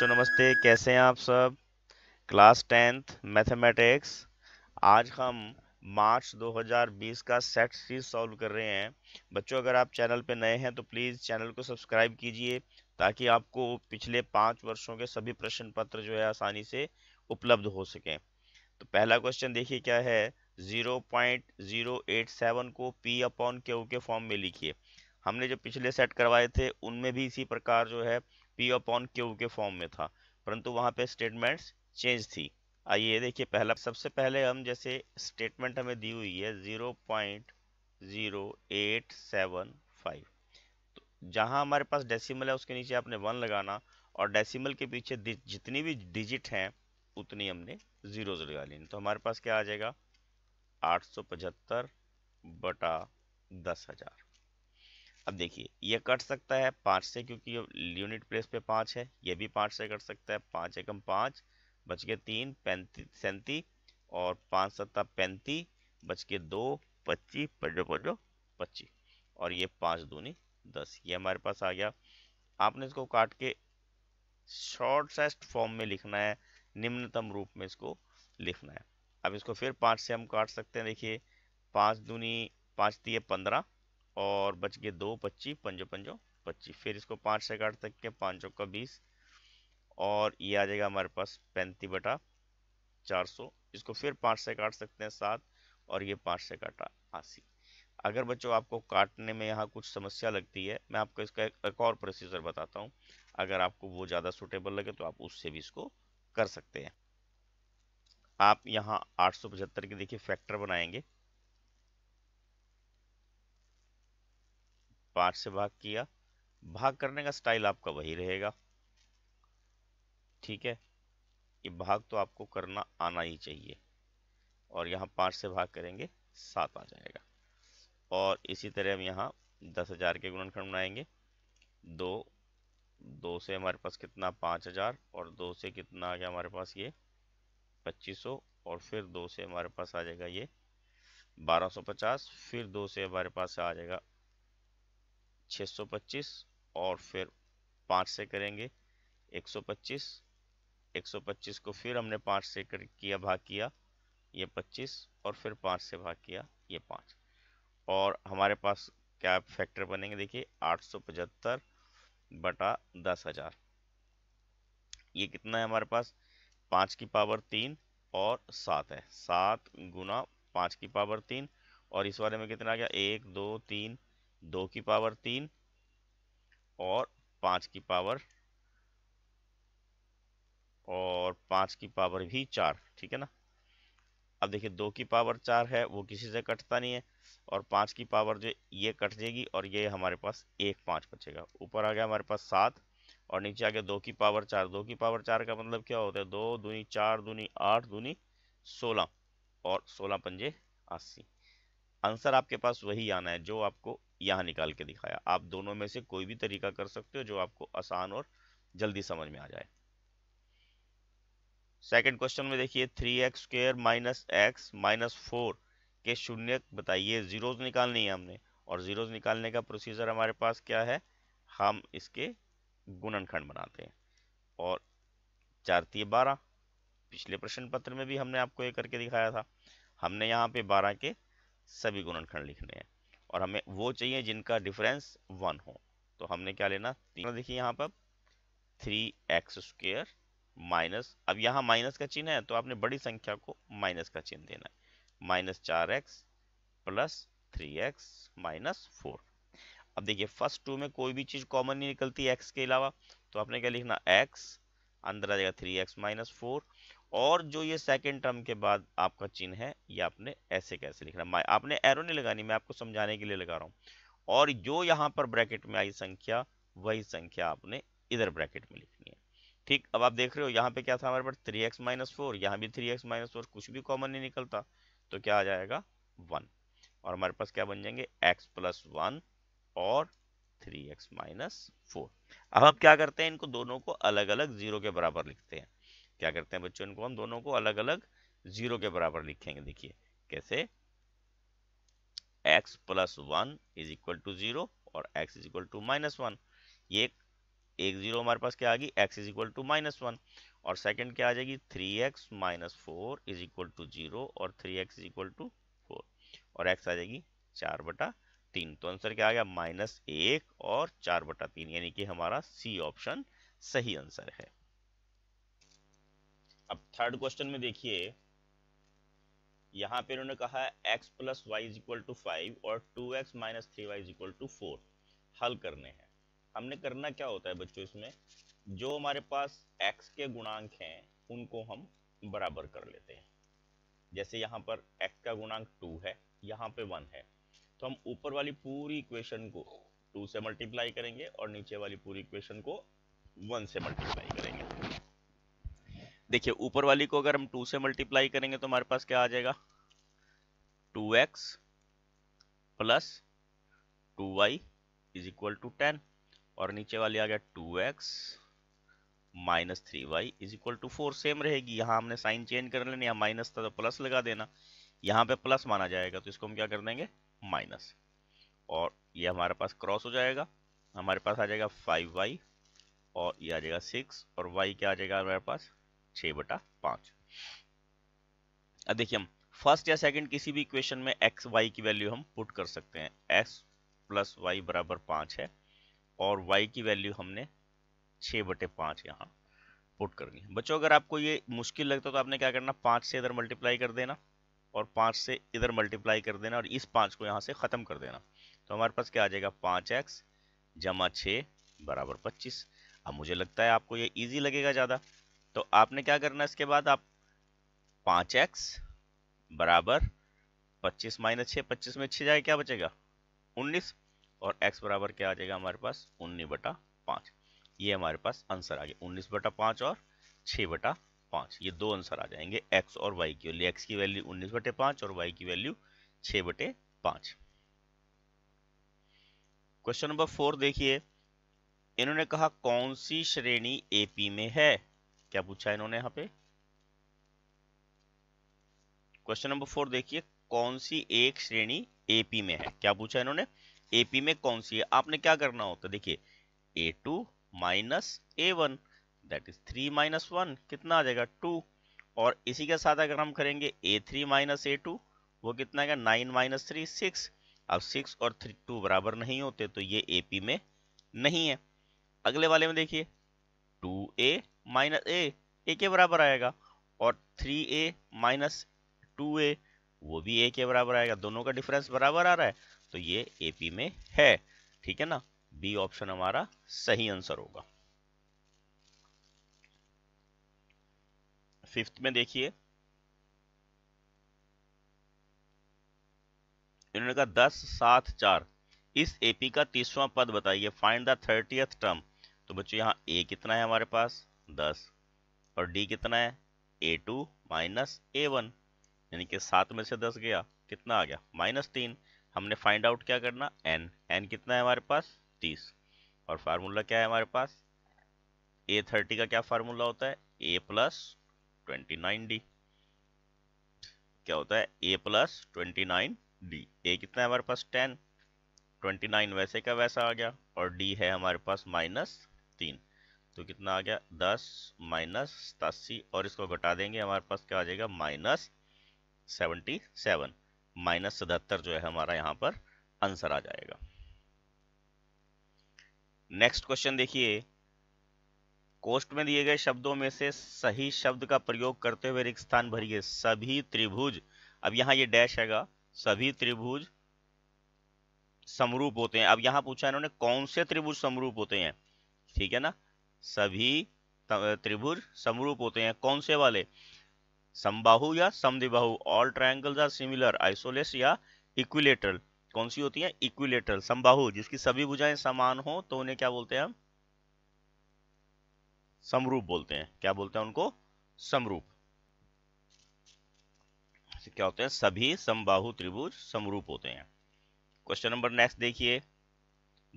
बच्चों नमस्ते कैसे हैं आप सब क्लास टेंथ मैथमेटिक्स आज हम मार्च 2020 का सेट सीरीज सॉल्व कर रहे हैं बच्चों अगर आप चैनल पर नए हैं तो प्लीज़ चैनल को सब्सक्राइब कीजिए ताकि आपको पिछले पाँच वर्षों के सभी प्रश्न पत्र जो है आसानी से उपलब्ध हो सकें तो पहला क्वेश्चन देखिए क्या है 0.087 को पी अपॉन क्यू के फॉर्म में लिखिए हमने जो पिछले सेट करवाए थे उनमें भी इसी प्रकार जो है पी अपॉन क्यू के फॉर्म में था परंतु वहाँ पे स्टेटमेंट्स चेंज थी आइए देखिए पहला सबसे पहले हम जैसे स्टेटमेंट हमें दी हुई है zero point zero eight seven five तो जहाँ हमारे पास डेसिमल है उसके नीचे आपने वन लगाना और डेसिमल के पीछे जितनी भी डिजिट हैं उतनी हमने ज़ीरोज़ लगा ली तो हमारे पास क्या आ जाएगा आठ सौ पचहत्तर बटा दस हज़ार अब देखिए ये कट सकता है पाँच से क्योंकि यूनिट प्लेस पे पाँच है ये भी पाँच से कट सकता है पाँच एकम पाँच बच के तीन पैंतीस सैंती और पाँच सत्ता पैंती बच के दो पच्चीस पजो पजो पच्चीस और ये पाँच दूनी दस ये हमारे पास आ गया आपने इसको काट के शॉर्टेस्ट फॉर्म में लिखना है निम्नतम रूप में इसको लिखना है अब इसको फिर पाँच से हम काट सकते हैं देखिए पाँच दूनी पाँच दिए पंद्रह और बच गए दो पच्चीस पंजो पंजो पच्चीस फिर इसको पाँच से काट सकते हैं पाँच का बीस और ये आ जाएगा हमारे पास पैंतीस बटा चार सौ इसको फिर पाँच से काट सकते हैं सात और ये पाँच से काटा अस्सी अगर बच्चों आपको काटने में यहाँ कुछ समस्या लगती है मैं आपको इसका एक, और प्रोसीजर बताता हूँ अगर आपको वो ज़्यादा सूटेबल लगे तो आप उससे भी इसको कर सकते हैं आप यहाँ आठ सौ पचहत्तर के देखिए फैक्टर बनाएंगे पाँच से भाग किया भाग करने का स्टाइल आपका वही रहेगा ठीक है ये भाग तो आपको करना आना ही चाहिए और यहाँ पाँच से भाग करेंगे सात आ जाएगा और इसी तरह हम यहाँ दस हज़ार के गुणनखंड बनाएंगे दो दो से हमारे पास कितना पाँच हज़ार और दो से कितना आ गया हमारे पास ये पच्चीस सौ और फिर दो से हमारे पास आ जाएगा ये बारह सौ पचास फिर दो से हमारे पास आ जाएगा 625 और फिर पाँच से करेंगे 125 125 को फिर हमने पाँच से कर किया भाग किया ये 25 और फिर पाँच से भाग किया ये पाँच और हमारे पास क्या फैक्टर बनेंगे देखिए आठ बटा दस हज़ार ये कितना है हमारे पास पाँच की पावर तीन और सात है सात गुना पाँच की पावर तीन और इस वाले में कितना आ गया एक दो तीन दो की पावर तीन और पाँच की पावर और पाँच की पावर भी चार ठीक है ना अब देखिए दो की पावर चार है वो किसी से कटता नहीं है और पाँच की पावर जो ये कट जाएगी और ये हमारे पास एक पाँच बचेगा ऊपर आ गया हमारे पास सात और नीचे आ गया दो की पावर चार दो की पावर चार का मतलब क्या होता है दो दूनी चार दूनी आठ दूनी सोलह और सोलह पंजे अस्सी आंसर आपके पास वही आना है जो आपको यहाँ निकाल के दिखाया आप दोनों में से कोई भी तरीका कर सकते हो जो आपको आसान और जल्दी समझ में आ जाए सेकंड क्वेश्चन में देखिए three x square minus X minus four के शून्य बताइए जीरोज निकालनी है हमने और जीरोज निकालने का प्रोसीजर हमारे पास क्या है हम इसके गुणनखंड बनाते हैं और चारती है बारह पिछले प्रश्न पत्र में भी हमने आपको ये करके दिखाया था हमने यहाँ पे बारह के सभी गुणनखंड लिखने हैं और हमें वो चाहिए जिनका डिफरेंस वन हो तो हमने क्या लेना तीन देखिए यहाँ पर थ्री एक्स स्क्र माइनस अब यहाँ माइनस का चिन्ह है तो आपने बड़ी संख्या को माइनस का चिन्ह देना है माइनस चार X plus three x minus four अब देखिए फर्स्ट टू में कोई भी चीज़ कॉमन नहीं निकलती एक्स के अलावा तो आपने क्या लिखना एक्स अंदर आ जाएगा थ्री एक्स माइनस फोर और जो ये सेकेंड टर्म के बाद आपका चिन्ह है ये आपने ऐसे कैसे लिखना माई आपने एरो नहीं लगानी मैं आपको समझाने के लिए लगा रहा हूँ और जो यहाँ पर ब्रैकेट में आई संख्या वही संख्या आपने इधर ब्रैकेट में लिखनी है ठीक अब आप देख रहे हो यहाँ पे क्या था हमारे पास थ्री एक्स माइनस फोर यहाँ भी थ्री एक्स माइनस फोर कुछ भी कॉमन नहीं निकलता तो क्या आ जाएगा वन और हमारे पास क्या बन जाएंगे एक्स प्लस वन और थ्री एक्स माइनस फोर अब आप क्या करते हैं इनको दोनों को अलग अलग जीरो के बराबर लिखते हैं क्या करते हैं बच्चों इनको हम दोनों को अलग अलग जीरो के बराबर लिखेंगे देखिए कैसे x plus one is equal to zero और x is equal to minus one ये एक, एक जीरो हमारे पास क्या आ गई x is equal to minus one और सेकंड क्या आ जाएगी three x minus four is equal to zero और three x is equal to four और x आ जाएगी चार बटा तीन तो आंसर क्या आ गया माइनस एक और चार बटा तीन यानी कि हमारा सी ऑप्शन सही आंसर है अब थर्ड क्वेश्चन में देखिए यहाँ पे उन्होंने कहा है x plus y is equal to five और two x minus three Y is equal to four हल करने हैं हमने करना क्या होता है बच्चों इसमें जो हमारे पास एक्स के गुणांक हैं उनको हम बराबर कर लेते हैं जैसे यहाँ पर एक्स का गुणांक टू है यहाँ पे वन है तो हम ऊपर वाली पूरी इक्वेशन को टू से मल्टीप्लाई करेंगे और नीचे वाली पूरी इक्वेशन को वन से मल्टीप्लाई करेंगे देखिए ऊपर वाली को अगर हम टू से मल्टीप्लाई करेंगे तो हमारे पास क्या आ जाएगा two x plus two y is equal to ten और नीचे वाली आ गया two x minus three Y is equal to four same रहेगी यहाँ हमने साइन चेंज कर लेना यहाँ माइनस था तो प्लस लगा देना यहाँ पे प्लस माना जाएगा तो इसको हम क्या कर देंगे माइनस और ये हमारे पास क्रॉस हो जाएगा हमारे पास आ जाएगा फाइव वाई और ये आ जाएगा सिक्स और वाई क्या आ जाएगा हमारे पास छ बटा पांच अब देखिए हम फर्स्ट या सेकंड किसी भी इक्वेशन में एक्स वाई की वैल्यू हम पुट कर सकते हैं एक्स प्लस वाई बराबर पांच है और वाई की वैल्यू हमने छ बटे पांच यहाँ पुट करनी है बच्चों अगर आपको ये मुश्किल लगता है तो आपने क्या करना पांच से इधर मल्टीप्लाई कर देना और पांच से इधर मल्टीप्लाई कर देना और इस पांच को यहाँ से ख़त्म कर देना तो हमारे पास क्या आ जाएगा पांच एक्स जमा छ बराबर पच्चीस अब मुझे लगता है आपको ये इजी लगेगा ज़्यादा तो आपने क्या करना है इसके बाद आप पांच एक्स बराबर पच्चीस माइनस छः पच्चीस में छः जाए क्या बचेगा उन्नीस और एक्स बराबर क्या आ जाएगा हमारे पास उन्नीस बटा पाँच ये हमारे पास आंसर आ गया उन्नीस बटा पाँच और छः बटा पाँच ये दो आंसर आ जाएंगे एक्स और वाई की वैल्यू एक्स की वैल्यू उन्नीस बटे पाँच और वाई की वैल्यू छः बटे पाँच क्वेश्चन नंबर फोर देखिए इन्होंने कहा कौन सी श्रेणी एपी में है क्या पूछा इन्होंने यहाँ पे क्वेश्चन नंबर फोर देखिए कौन सी एक श्रेणी एपी में है क्या पूछा इन्होंने एपी में कौन सी है आपने क्या करना होता तो है देखिए a two minus a one that is three minus one कितना आ जाएगा टू और इसी के साथ अगर हम करेंगे a three minus a two वो कितना आएगा नाइन माइनस थ्री सिक्स अब सिक्स और थ्री टू बराबर नहीं होते तो ये ए पी में नहीं है अगले वाले में देखिए टू ए माइनस ए ए के बराबर आएगा और three a minus two a वो भी ए के बराबर आएगा दोनों का डिफरेंस बराबर आ रहा है तो ये ए पी में है ठीक है ना बी ऑप्शन हमारा सही आंसर होगा फिफ्थ में देखिए इन्होंने कहा दस सात चार इस एपी का तीसवां पद बताइए फाइंड द थर्टियथ टर्म तो बच्चों यहाँ ए कितना है हमारे पास दस और डी कितना है a two minus a one यानी कि सात में से दस गया कितना आ गया माइनस तीन हमने फाइंड आउट क्या करना एन एन कितना है हमारे पास तीस और फार्मूला क्या है हमारे पास ए थर्टी का क्या फार्मूला होता है a plus twenty nine d क्या होता है a plus twenty nine d a कितना है हमारे पास टेन ट्वेंटी नाइन वैसे का वैसा आ गया और डी है हमारे पास माइनस तीन तो कितना आ गया दस माइनस सतासी और इसको घटा देंगे हमारे पास क्या आ जाएगा माइनस सेवेंटी सेवन माइनस सतहत्तर जो है हमारा यहाँ पर आंसर आ जाएगा नेक्स्ट क्वेश्चन देखिए कोष्ट में दिए गए शब्दों में से सही शब्द का प्रयोग करते हुए रिक्त स्थान भरिए सभी त्रिभुज अब यहाँ ये डैश हैगा सभी त्रिभुज समरूप होते हैं अब यहाँ पूछा इन्होंने कौन से त्रिभुज समरूप होते हैं ठीक है ना सभी त्रिभुज समरूप होते हैं कौन से वाले समबाहु या समद्विबाहु all triangle are similar isosceles या इक्विलेटरल कौन सी होती है इक्विलेटरल समबाहु जिसकी सभी भुजाएं समान हो तो उन्हें क्या बोलते हैं हम समरूप बोलते हैं क्या बोलते हैं उनको समरूप क्या होते हैं सभी समबाहु त्रिभुज समरूप होते हैं क्वेश्चन नंबर नेक्स्ट देखिए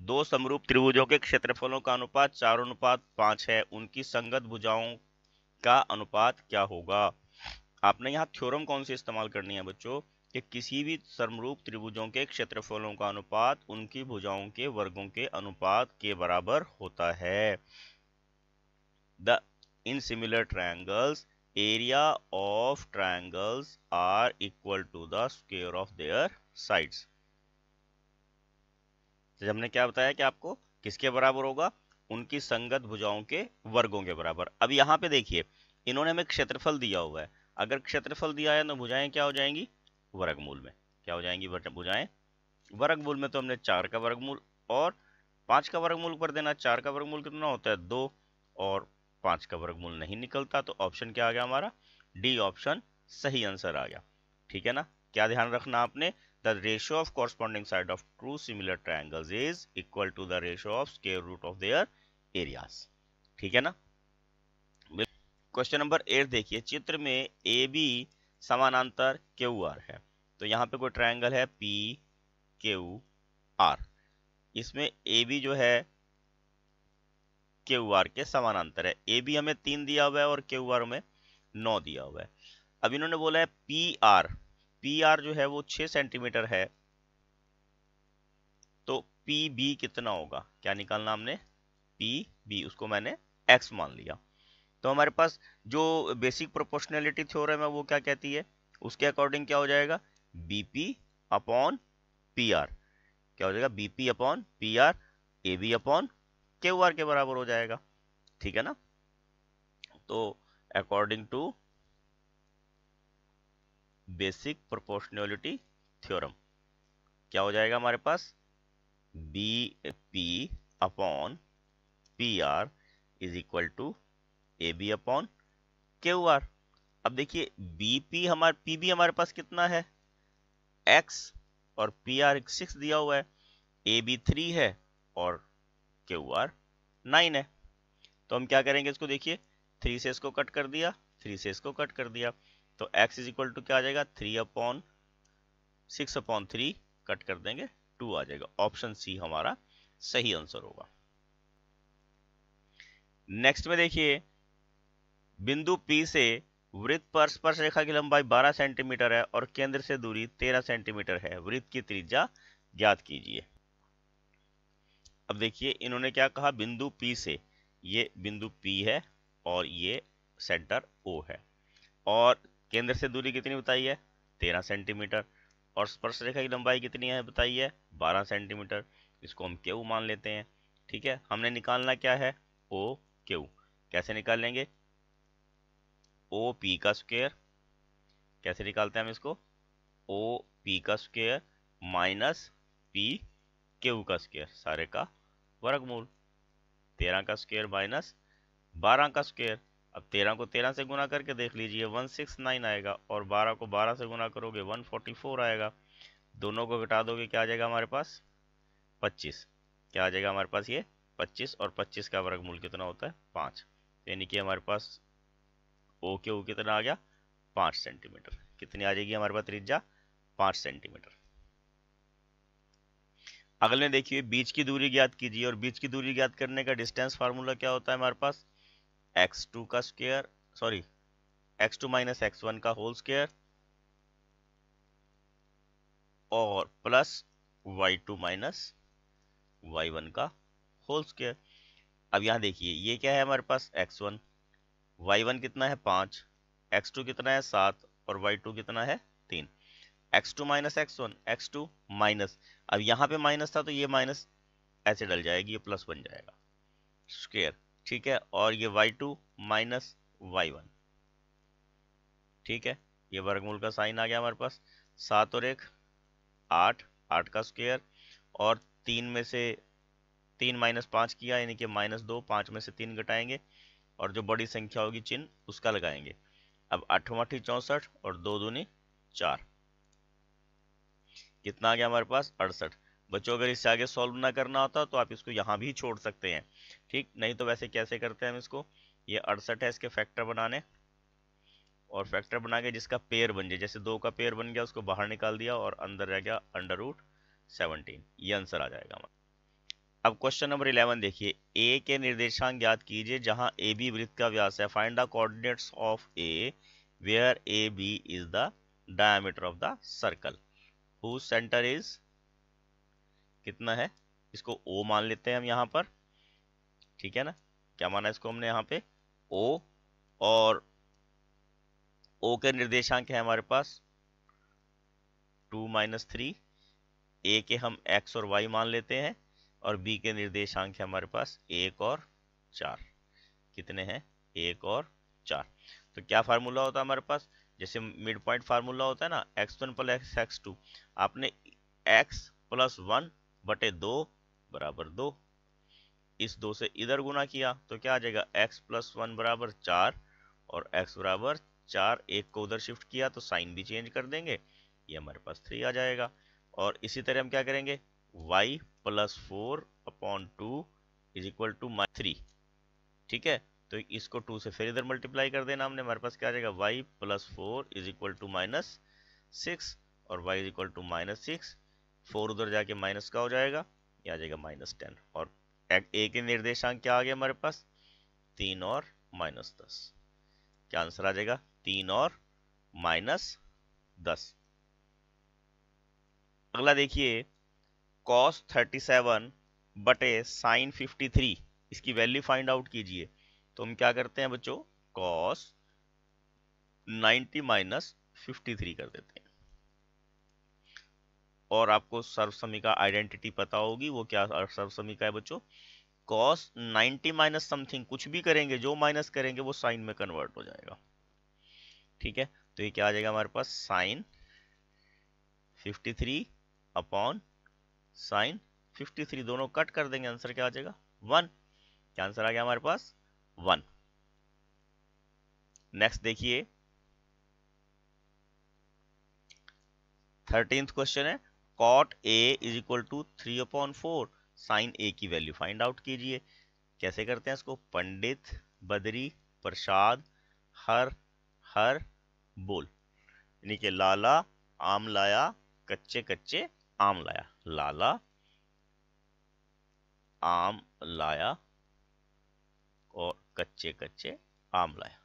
दो समरूप त्रिभुजों के क्षेत्रफलों का अनुपात चार अनुपात पांच है उनकी संगत भुजाओं का अनुपात क्या होगा आपने यहाँ थ्योरम कौन सी इस्तेमाल करनी है बच्चों कि किसी भी समरूप त्रिभुजों के क्षेत्रफलों का अनुपात उनकी भुजाओं के वर्गों के अनुपात के बराबर होता है the in similar triangles area of triangles are equal to the square of their sides तो हमने क्या बताया कि आपको किसके बराबर होगा उनकी संगत भुजाओं के वर्गों के बराबर अब यहाँ पे देखिए इन्होंने हमें क्षेत्रफल दिया हुआ है अगर क्षेत्रफल दिया है तो भुजाएं क्या हो जाएंगी वर्गमूल में क्या हो जाएंगी भुजाएं वर्गमूल में तो हमने चार का वर्गमूल और पाँच का वर्गमूल कर देना चार का वर्गमूल कितना होता है दो और पाँच का वर्गमूल नहीं निकलता तो ऑप्शन क्या आ गया हमारा डी ऑप्शन सही आंसर आ गया ठीक है ना क्या ध्यान रखना आपने the ratio of corresponding side of two similar triangles is equal to the ratio of square root of their areas ठीक है ना क्वेश्चन नंबर एट देखिए चित्र में ए बी समानांतर क्यू आर है तो यहाँ पे कोई ट्रायंगल है पी क्यू आर इसमें ए बी जो है क्यू आर के समानांतर है ए बी हमें तीन दिया हुआ है और क्यू आर हमें नौ दिया हुआ है अब इन्होंने बोला है पी आर पी आर जो है वो छः सेंटीमीटर है तो पी बी कितना होगा क्या निकालना हमने पी बी उसको मैंने एक्स मान लिया तो हमारे पास जो बेसिक प्रोपोर्शनैलिटी थ्योरम है वो क्या कहती है उसके अकॉर्डिंग क्या हो जाएगा B P upon P R क्या हो जाएगा B P upon P R A B upon K R के बराबर हो जाएगा ठीक है ना तो according to basic proportionality theorem क्या हो जाएगा हमारे पास B P upon P R is equal to A B upon Q R अब देखिए बी पी हमारे पी बी हमारे पास कितना है एक्स और पी आर सिक्स दिया हुआ है ए बी थ्री है और क्यू आर नाइन है तो हम क्या करेंगे इसको देखिए थ्री से इसको कट कर दिया थ्री से इसको कट कर दिया तो x इज इक्वल टू क्या आ जाएगा three upon six upon three cut कर देंगे टू आ जाएगा ऑप्शन सी हमारा सही आंसर होगा नेक्स्ट में देखिए बिंदु P से वृत्त पर स्पर्श रेखा की लंबाई 12 सेंटीमीटर है और केंद्र से दूरी 13 सेंटीमीटर है वृत्त की त्रिज्या ज्ञात कीजिए अब देखिए इन्होंने क्या कहा बिंदु P से ये बिंदु P है और ये सेंटर O है और केंद्र से दूरी कितनी बताई है तेरह सेंटीमीटर और स्पर्श रेखा की लंबाई कितनी है बताई है बारह सेंटीमीटर इसको हम क्यू मान लेते हैं ठीक है हमने निकालना क्या है ओ क्यू कैसे निकाल लेंगे ओ पी का स्क्वेयर कैसे निकालते हैं हम इसको ओ पी का स्क्वेयर माइनस पी क्यू का स्क्वेयर सारे का वर्गमूल तेरह का स्क्वेयर माइनस बारह का स्क्वेयर अब तेरह को तेरह से गुना करके देख लीजिए वन सिक्स नाइन आएगा और बारह को बारह से गुना करोगे वन फोर्टी फोर आएगा दोनों को घटा दोगे क्या आ जाएगा हमारे पास पच्चीस क्या आ जाएगा हमारे पास ये पच्चीस और पच्चीस का वर्गमूल कितना होता है पाँच यानी कि हमारे पास ओ के ओ कितना आ गया पाँच सेंटीमीटर कितनी आ जाएगी हमारे पास त्रिज्या पाँच सेंटीमीटर अगले देखिए बीच की दूरी ज्ञात कीजिए और बीच की दूरी ज्ञात करने का डिस्टेंस फार्मूला क्या होता है हमारे पास एक्स टू का square sorry x two minus x one का होल स्क्वेयर और plus y two minus y one का होल स्क्वेयर अब यहाँ देखिए ये क्या है हमारे पास एक्स वन वाई वन कितना है पाँच एक्स टू कितना है सात और वाई टू कितना है तीन x two minus x one x two minus अब यहाँ पे माइनस था तो ये माइनस ऐसे डल जाएगी ये प्लस बन जाएगा स्क्वेयर ठीक है और ये y2 टू माइनस वाई ठीक है ये वर्गमूल का साइन आ गया हमारे पास सात और एक आठ आठ का स्क्वेयर और तीन में से तीन माइनस पाँच किया यानी कि माइनस दो पाँच में से तीन घटाएंगे और जो बड़ी संख्या होगी चिन्ह उसका लगाएंगे अब अठवाठी चौंसठ और दो दूनी चार कितना आ गया हमारे पास अड़सठ बच्चों अगर इससे आगे सॉल्व ना करना होता तो आप इसको यहाँ भी छोड़ सकते हैं ठीक नहीं तो वैसे कैसे करते हैं हम इसको ये अड़सठ है इसके फैक्टर बनाने और फैक्टर बना के जिसका पेयर बन जाए जैसे दो का पेयर बन गया उसको बाहर निकाल दिया और अंदर रह गया अंडर रूट सेवनटीन ये आंसर आ जाएगा हमारा अब क्वेश्चन नंबर इलेवन देखिए ए के निर्देशांक ज्ञात कीजिए जहां ए बी वृत्त का व्यास है find the coordinates of A where A B is the diameter of the circle who centre is कितना है इसको ओ मान लेते हैं हम यहाँ पर ठीक है ना क्या माना इसको हमने यहाँ पे ओ और ओ के निर्देशांक है हमारे पास टू माइनस थ्री ए के हम एक्स और वाई मान लेते हैं और बी के निर्देशांक है हमारे पास एक और चार कितने हैं एक और चार तो क्या फार्मूला होता है हमारे पास जैसे मिड पॉइंट फार्मूला होता है ना x one plus x two आपने एक्स प्लस वन बटे दो बराबर दो इस दो से इधर गुना किया तो क्या आ जाएगा x प्लस वन बराबर चार और x बराबर चार एक को उधर शिफ्ट किया तो साइन भी चेंज कर देंगे ये हमारे पास थ्री आ जाएगा और इसी तरह हम क्या करेंगे y plus four upon two is equal to minus three ठीक है तो इसको टू से फिर इधर मल्टीप्लाई कर देना हमने हमारे पास क्या आ जाएगा y plus four is equal to minus six और y is equal to minus six four उधर जाके माइनस का हो जाएगा ये आ जाएगा माइनस टेन और ए के निर्देशांक क्या आ गया हमारे पास तीन और माइनस दस क्या आंसर आ जाएगा तीन और माइनस दस अगला देखिए कॉस थर्टी सेवन बटे साइन फिफ्टी थ्री इसकी वैल्यू फाइंड आउट कीजिए तो हम क्या करते हैं बच्चों cos ninety minus fifty three कर देते हैं और आपको सर्वसमी का आइडेंटिटी पता होगी वो क्या सर्वसमी का है बच्चों कॉस 90 माइनस समथिंग कुछ भी करेंगे जो माइनस करेंगे वो साइन में कन्वर्ट हो जाएगा ठीक है तो ये क्या आ जाएगा हमारे पास साइन 53 अपॉन साइन 53 दोनों कट कर देंगे आंसर क्या आ जाएगा वन क्या आंसर आ गया हमारे पास वन नेक्स्ट देखिए थर्टींथ क्वेश्चन है cot A is equal to three upon four sine A की वैल्यू फाइंड आउट कीजिए कैसे करते हैं इसको पंडित बदरी प्रसाद हर हर बोल यानी कि लाला आम लाया कच्चे कच्चे आम लाया लाला आम लाया और कच्चे कच्चे आम लाया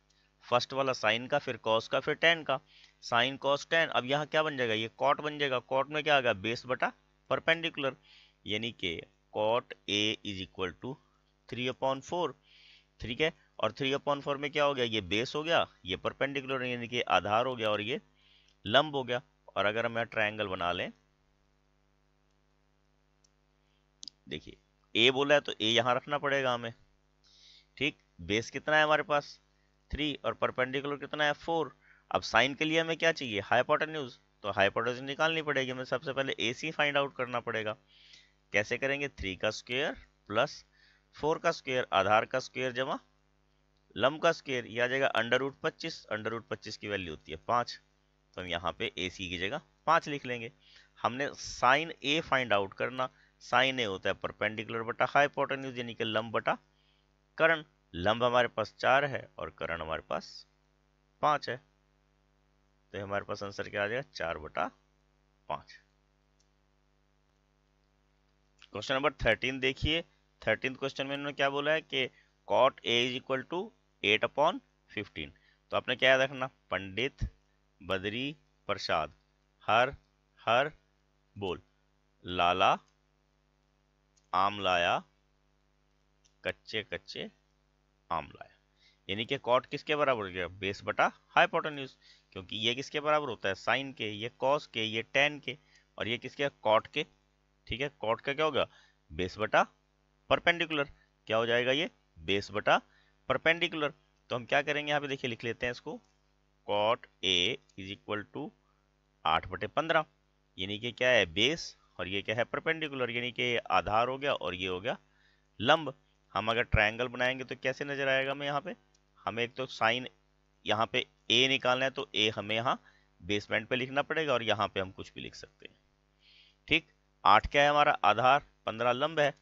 फर्स्ट वाला साइन का फिर कॉस का फिर टेन का साइन कॉस टेन अब यहाँ क्या बन जाएगा ये कॉट बन जाएगा कॉट में क्या आ गया बेस बटा परपेंडिकुलर यानी कि cot A is equal to three upon four ठीक है और थ्री अपॉन फोर में क्या हो गया ये बेस हो गया ये परपेंडिकुलर यानी कि आधार हो गया और ये लंब हो गया और अगर हम यहाँ ट्राइंगल बना लें देखिए ए बोला है तो ए यहाँ रखना पड़ेगा हमें ठीक बेस कितना है हमारे पास थ्री और परपेंडिकुलर कितना है फोर अब साइन के लिए हमें क्या चाहिए हाइपोटेन्यूज तो हाइपोटेन्यूज निकालनी पड़ेगी हमें सबसे पहले ए सी फाइंड आउट करना पड़ेगा कैसे करेंगे थ्री का स्क्वेयर प्लस फोर का स्क्वेयर आधार का स्क्वेयर जमा लम का स्क्वेयर यह आ जाएगा अंडर रूट पच्चीस अंडर रूट पच्चीस की वैल्यू होती है पाँच तो हम यहाँ पे ए सी की जगह पाँच लिख लेंगे हमने साइन ए फाइंड आउट करना साइन ए होता है परपेंडिकुलर बटा हाइपोटेन्यूज यानी कि लम्ब बटा करण लम्ब हमारे पास चार है और करण हमारे पास पाँच है तो हमारे पास आंसर क्या आ जाएगा चार बटा पांच क्वेश्चन नंबर थर्टीन देखिए थर्टीन क्वेश्चन में इन्होंने क्या बोला है कि cot A is equal to eight upon fifteen तो आपने क्या याद रखना पंडित बद्री प्रसाद हर हर बोल लाला आम लाया कच्चे कच्चे आम लाया यानी कि कॉट किसके बराबर हो गया बेस बटा हाईपोटेन्यूज क्योंकि ये किसके बराबर होता है साइन के ये कॉस के ये टेन के और ये किसके कॉट के ठीक है कॉट का क्या होगा बेस बटा परपेंडिकुलर क्या हो जाएगा ये बेस बटा परपेंडिकुलर तो हम क्या करेंगे यहाँ पे देखिए लिख लेते हैं इसको cot A is equal to आठ बटे पंद्रह यानी कि क्या है बेस और ये क्या है परपेंडिकुलर यानी कि आधार हो गया और ये हो गया लंब हम अगर ट्राइंगल बनाएंगे तो कैसे नजर आएगा हमें यहाँ पे हमें एक तो साइन यहाँ पे ए निकालना है तो ए हमें यहाँ बेसमेंट पे लिखना पड़ेगा और यहाँ पे हम कुछ भी लिख सकते हैं ठीक आठ क्या है हमारा आधार पंद्रह लंब है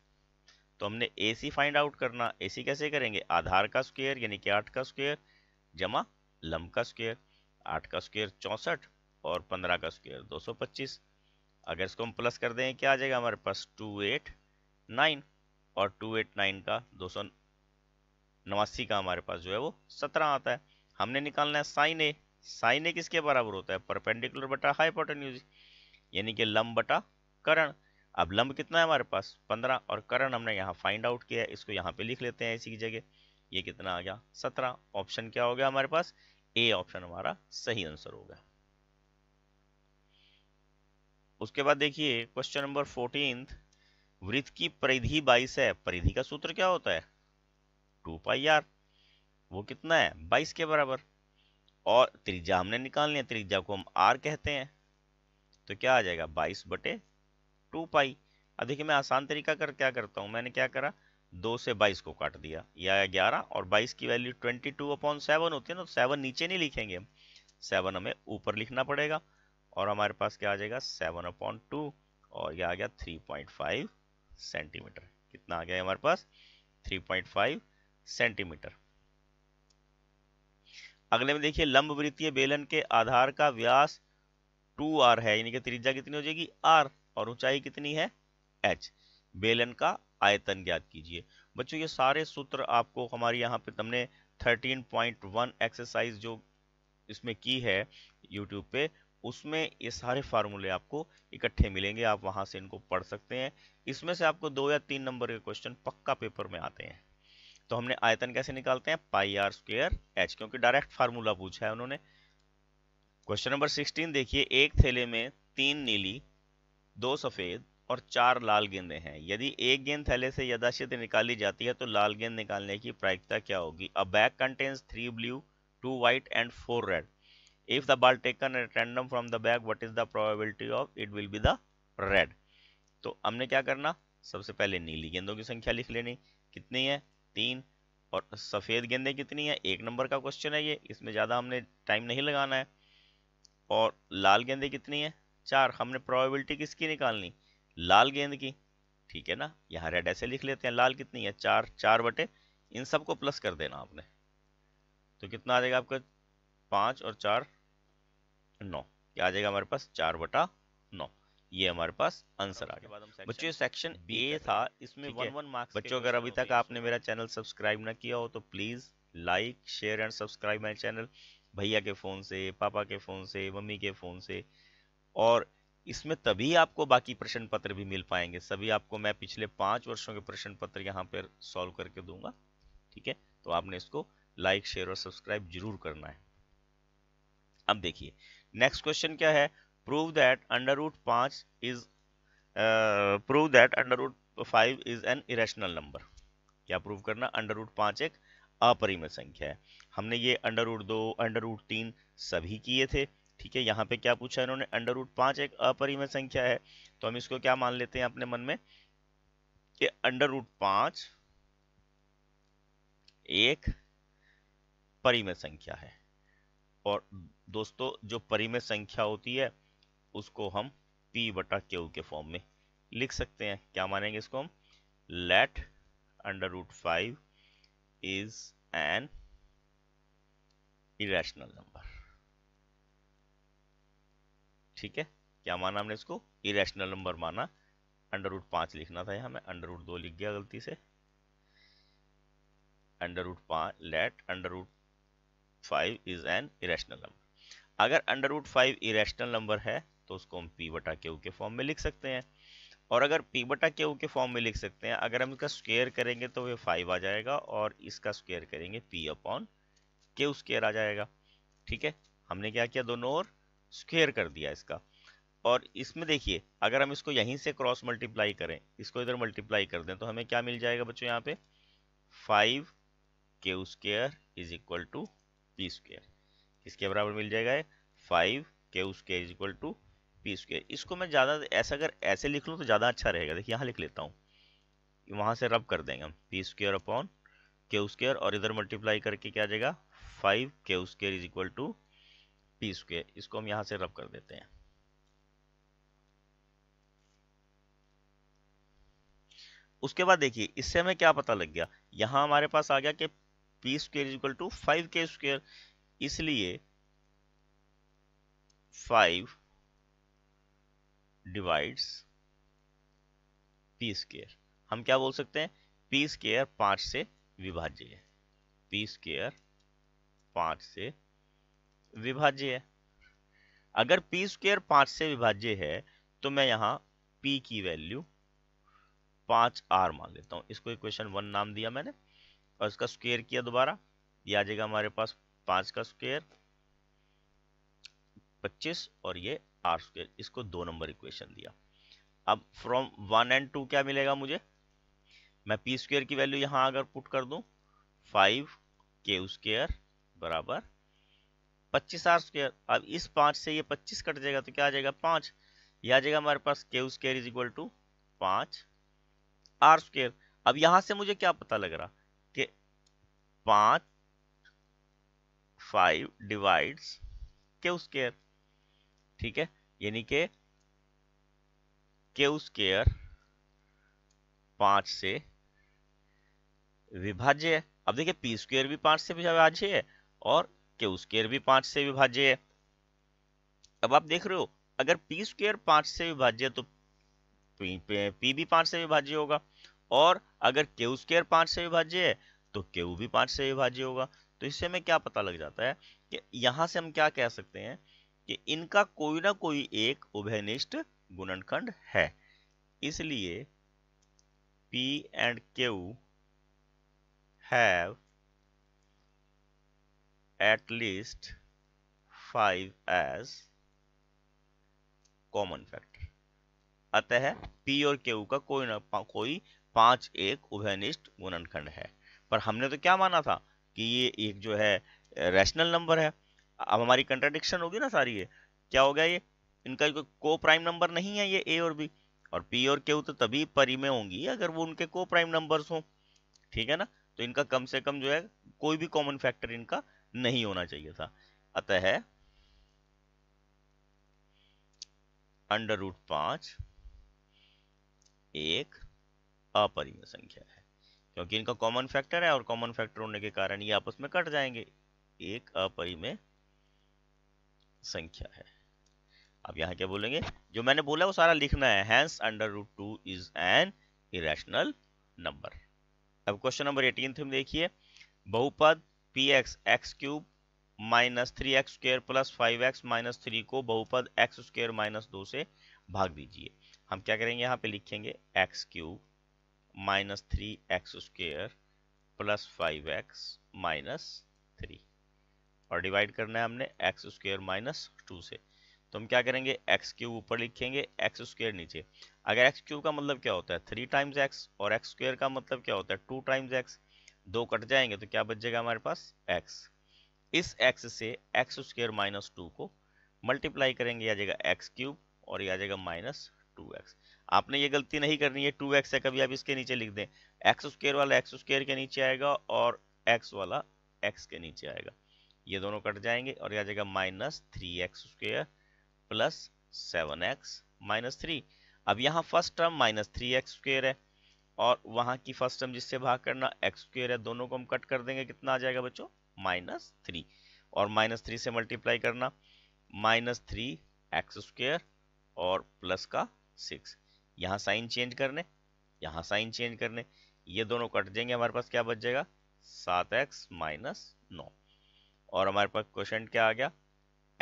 तो हमने ए सी फाइंड आउट करना ए सी कैसे करेंगे आधार का स्क्वेयर यानी कि आठ का स्क्वेयर जमा लंब का स्क्वेयर आठ का स्क्वेयर चौंसठ और पंद्रह का स्क्वेयर दो सौ पच्चीस अगर इसको हम प्लस कर दें क्या आ जाएगा हमारे पास टू एट नाइन और टू एट नाइन का दो सौ नवासी का हमारे पास जो है वो सत्रह आता है हमने निकालना है साइन ए साइन ए किसके बराबर होता है परपेंडिकुलर बटा हाइपोटेन्यूज यानी कि लंब बटा करण अब लंब कितना है हमारे पास पंद्रह और करण हमने यहाँ फाइंड आउट किया है इसको यहाँ पे लिख लेते हैं इसी की जगह ये कितना आ गया सत्रह ऑप्शन क्या हो गया हमारे पास ए ऑप्शन हमारा सही आंसर हो गया उसके बाद देखिए क्वेश्चन नंबर फोर्टीन वृत्त की परिधि बाईस है परिधि का सूत्र क्या होता है टू पाई आर वो कितना है बाईस के बराबर और त्रिज्या हमने निकाल लिया त्रिज्या को हम आर कहते हैं तो क्या आ जाएगा बाईस बटे टू पाई अब देखिए मैं आसान तरीका कर क्या करता हूँ मैंने क्या करा दो से बाईस को काट दिया ये आया ग्यारह और बाईस की value twenty two upon seven होती है ना तो सेवन नीचे नहीं लिखेंगे हम सेवन हमें ऊपर लिखना पड़ेगा और हमारे पास क्या आ जाएगा सेवन अपॉन टू और यह आ गया थ्री पॉइंट फाइव सेंटीमीटर कितना आ गया हमारे पास थ्री पॉइंट फाइव सेंटीमीटर अगले में देखिए लंब वृत्तीय बेलन के आधार का व्यास टू आर है यानी कि त्रिज्या कितनी हो जाएगी आर और ऊंचाई कितनी है एच बेलन का आयतन ज्ञात कीजिए बच्चों ये सारे सूत्र आपको हमारी यहाँ पे तुमने 13.1 एक्सरसाइज जो इसमें की है यूट्यूब पे उसमें ये सारे फार्मूले आपको इकट्ठे मिलेंगे आप वहां से इनको पढ़ सकते हैं इसमें से आपको दो या तीन नंबर के क्वेश्चन पक्का पेपर में आते हैं तो हमने आयतन कैसे निकालते हैं पाई आर स्क्वेयर एच क्योंकि डायरेक्ट फार्मूला पूछा है उन्होंने क्वेश्चन नंबर सिक्सटीन देखिए एक थैले में तीन नीली दो सफ़ेद और चार लाल गेंदे हैं यदि एक गेंद थैले से यदाशित निकाली जाती है तो लाल गेंद निकालने की प्रायिकता क्या होगी a bag contains three blue two white and four red if the ball taken at from the bag what is the probability of it will be the red तो हमने क्या करना सबसे पहले नीली गेंदों की संख्या लिख लेनी कितनी है तीन और सफ़ेद गेंदें कितनी हैं एक नंबर का क्वेश्चन है ये इसमें ज़्यादा हमने टाइम नहीं लगाना है और लाल गेंदें कितनी है चार हमने प्रोबेबिलिटी किसकी निकालनी लाल गेंद की ठीक है ना यहाँ रेड ऐसे लिख लेते हैं लाल कितनी है चार चार बटे इन सबको प्लस कर देना आपने तो कितना आ जाएगा आपका पाँच और चार नौ क्या आ जाएगा हमारे पास चार बटा नौ ये हमारे पास आंसर आ गया बच्चों सेक्शन ए था इसमें वन वन मार्क्स बच्चों अगर अभी तक आपने मेरा चैनल सब्सक्राइब ना किया हो तो please like share and subscribe my channel भैया के फ़ोन से पापा के फ़ोन से मम्मी के फ़ोन से और इसमें तभी आपको बाकी प्रश्न पत्र भी मिल पाएंगे सभी आपको मैं पिछले पांच वर्षों के प्रश्न पत्र यहाँ पर सॉल्व करके दूंगा ठीक है तो आपने इसको लाइक शेयर और सब्सक्राइब जरूर करना है अब देखिए नेक्स्ट क्वेश्चन क्या है prove that under root 5 is uh, prove that under root 5 is an irrational number क्या प्रूव करना अंडर रूट पांच एक अपरिमय संख्या है हमने ये अंडर रूट दो अंडर रूट तीन सभी किए थे ठीक है यहाँ पे क्या पूछा इन्होंने अंडर रूट पांच एक अपरिमय संख्या है तो हम इसको क्या मान लेते हैं अपने मन में कि अंडर रूट पांच एक परिमय संख्या है और दोस्तों जो परिमय संख्या होती है उसको हम पी बटा क्यू के फॉर्म में लिख सकते हैं क्या मानेंगे इसको हम let under root five is an irrational number ठीक है क्या माना हमने इसको इरेशनल नंबर माना अंडर रूट पांच लिखना था यहां मैं अंडर रूट दो लिख गया गलती से अंडर रूट पांच let under root five is an irrational number अगर under root five irrational number है तो उसको हम पी बटा क्यू के फॉर्म में लिख सकते हैं और अगर पी बटा क्यू के फॉर्म में लिख सकते हैं अगर हम इसका स्क्वेयर करेंगे तो ये फाइव आ जाएगा और इसका स्क्वेयर करेंगे पी अपॉन क्यू स्क्वेयर आ जाएगा ठीक है हमने क्या किया दोनों और स्क्वेयर कर दिया इसका और इसमें देखिए अगर हम इसको यहीं से क्रॉस मल्टीप्लाई करें इसको इधर मल्टीप्लाई कर दें तो हमें क्या मिल जाएगा बच्चों यहाँ पे फाइव के square is equal to p square इसके बराबर मिल जाएगा फाइव के square is equal to p square इसको मैं ज़्यादा ऐसा अगर ऐसे लिख लूँ तो ज़्यादा अच्छा रहेगा देखिए यहाँ लिख लेता हूँ वहाँ से रब कर देंगे हम p square upon k square और इधर मल्टीप्लाई करके क्या जाएगा five k square is equal to p square इसको हम यहाँ से रब कर देते हैं उसके बाद देखिए इससे हमें क्या पता लग गया यहाँ हमारे पास आ गया कि p square is equal to five k square इसलिए फाइव डिवाइड्स पी स्केयर हम क्या बोल सकते हैं पी स्केयर पांच से विभाज्य है पी स्केयर पांच से विभाज्य है अगर पी स्केयर पांच से विभाज्य है तो मैं यहां p की वैल्यू पांच आर मान लेता हूं इसको इक्वेशन वन नाम दिया मैंने और इसका स्क्वेयर किया दोबारा ये आ जाएगा हमारे पास पांच का स्क्वेयर पच्चीस और ये आर स्क्वेयर इसको दो नंबर इक्वेशन दिया अब फ्रॉम वन एंड टू क्या मिलेगा मुझे मैं पी स्क्वेयर की वैल्यू यहाँ अगर पुट कर दूँ फाइव के स्क्वेयर बराबर पच्चीस आर स्क्वेयर अब इस पाँच से ये पच्चीस कट जाएगा तो क्या आ जाएगा पाँच यह आ जाएगा हमारे पास k square is equal to पाँच आर स्क्वेयर अब यहाँ से मुझे क्या पता लग रहा कि पाँच फाइव डिवाइड्स के स्क्वेयर ठीक है यानी के क्यू स्केयर पांच से विभाज्य है अब देखिए पी स्क्र भी पांच से विभाज्य है और क्यू स्केयर भी पांच से विभाज्य है अब आप देख रहे हो अगर पी स्क्र पांच से विभाज्य है तो पी, भी पांच से विभाज्य होगा और अगर क्यू स्केयर पांच से विभाज्य है तो क्यू भी पांच से विभाज्य होगा तो इससे हमें क्या पता लग जाता है कि यहां से हम क्या कह सकते हैं कि इनका कोई ना कोई एक उभयनिष्ठ गुणनखंड है इसलिए p and q have at least five as common factor अतः पी और Q का कोई ना कोई पांच एक उभयनिष्ठ गुणनखंड है पर हमने तो क्या माना था कि ये एक जो है रैशनल नंबर है अब हमारी कंट्राडिक्शन होगी ना सारी ये क्या हो गया ये इनका को प्राइम नंबर नहीं है ये ए और बी और पी और क्यू तो तभी परी में होंगी अगर वो उनके को प्राइम नंबर्स हों ठीक है ना तो इनका कम से कम जो है कोई भी कॉमन फैक्टर इनका नहीं होना चाहिए था अतः अंडर रूट पांच एक अपरिमेय संख्या है क्योंकि इनका कॉमन फैक्टर है और कॉमन फैक्टर होने के कारण ये आपस में कट जाएंगे एक अपरिमेय संख्या है अब यहाँ क्या बोलेंगे जो मैंने बोला वो सारा लिखना है hence under root two is an irrational number अब क्वेश्चन नंबर एटीन में देखिए बहुपद p x x cube minus three x square plus five x minus three को बहुपद एक्स स्क्र माइनस दो से भाग दीजिए हम क्या करेंगे यहाँ पे लिखेंगे x cube minus three x square plus five x minus three और डिवाइड करना है हमने एक्स स्क्वेयर माइनस टू से तो हम क्या करेंगे एक्स क्यूब ऊपर लिखेंगे एक्स स्क्वेयर नीचे अगर एक्स क्यूब का मतलब क्या होता है थ्री टाइम्स एक्स और एक्स स्क्वेयर का मतलब क्या होता है टू टाइम्स एक्स दो कट जाएंगे तो क्या बच जाएगा हमारे पास एक्स इस एक्स से एक्स स्क्वेयर माइनस टू को मल्टीप्लाई करेंगे आ जाएगा एक्स क्यूब और ये आ जाएगा माइनस टू एक्स आपने ये गलती नहीं करनी है टू एक्स है कभी आप इसके नीचे लिख दें एक्स स्क्र वाला एक्स स्क्र के नीचे आएगा और एक्स वाला एक्स के नीचे आएगा ये दोनों कट जाएंगे और यह आ जाएगा minus three x square plus seven x minus three अब यहाँ first term minus three x square है और वहाँ की फर्स्ट टर्म जिससे भाग करना एक्स स्क्वेयर है दोनों को हम कट कर देंगे कितना आ जाएगा बच्चों माइनस थ्री और माइनस थ्री से मल्टीप्लाई करना माइनस थ्री एक्स स्क्वेयर और प्लस का सिक्स यहाँ साइन चेंज करने यहाँ साइन चेंज करने ये दोनों कट जाएंगे हमारे पास क्या बच जाएगा सात एक्स माइनस नौ और हमारे पास क्वेश्चन क्या आ गया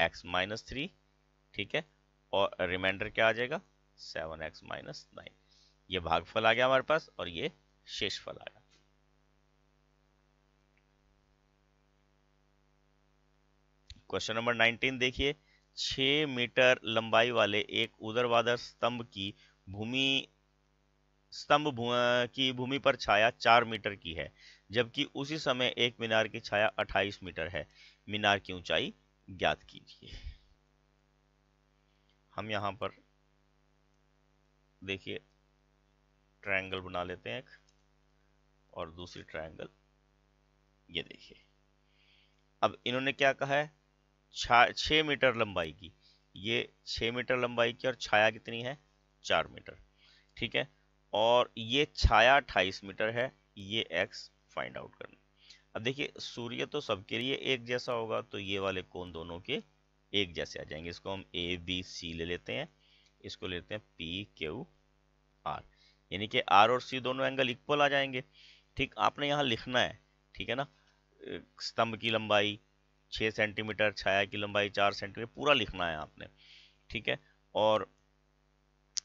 एक्स माइनस थ्री ठीक है और रिमाइंडर क्या आ जाएगा सेवन एक्स माइनस नाइन ये भागफल आ गया हमारे पास और ये शेषफल आ गया क्वेश्चन नंबर 19 देखिए छह मीटर लंबाई वाले एक उदरवादर स्तंभ की भूमि स्तंभ की भूमि पर छाया चार मीटर की है जबकि उसी समय एक मीनार की छाया 28 मीटर है मीनार की ऊंचाई ज्ञात कीजिए हम यहां पर देखिए ट्रायंगल बना लेते हैं एक और दूसरी ट्रायंगल ये देखिए अब इन्होंने क्या कहा है छ मीटर लंबाई की ये छ मीटर लंबाई की और छाया कितनी है चार मीटर ठीक है और ये छाया अट्ठाईस मीटर है ये एक्स फाइंड आउट करना अब देखिए सूर्य तो सबके लिए एक जैसा होगा तो ये वाले कौन दोनों के एक जैसे आ जाएंगे इसको हम ए बी सी ले लेते हैं इसको लेते हैं पी क्यू आर यानी कि आर और सी दोनों एंगल इक्वल आ जाएंगे ठीक आपने यहाँ लिखना है ठीक है ना स्तंभ की लंबाई छः सेंटीमीटर छाया की लंबाई चार सेंटीमीटर पूरा लिखना है आपने ठीक है और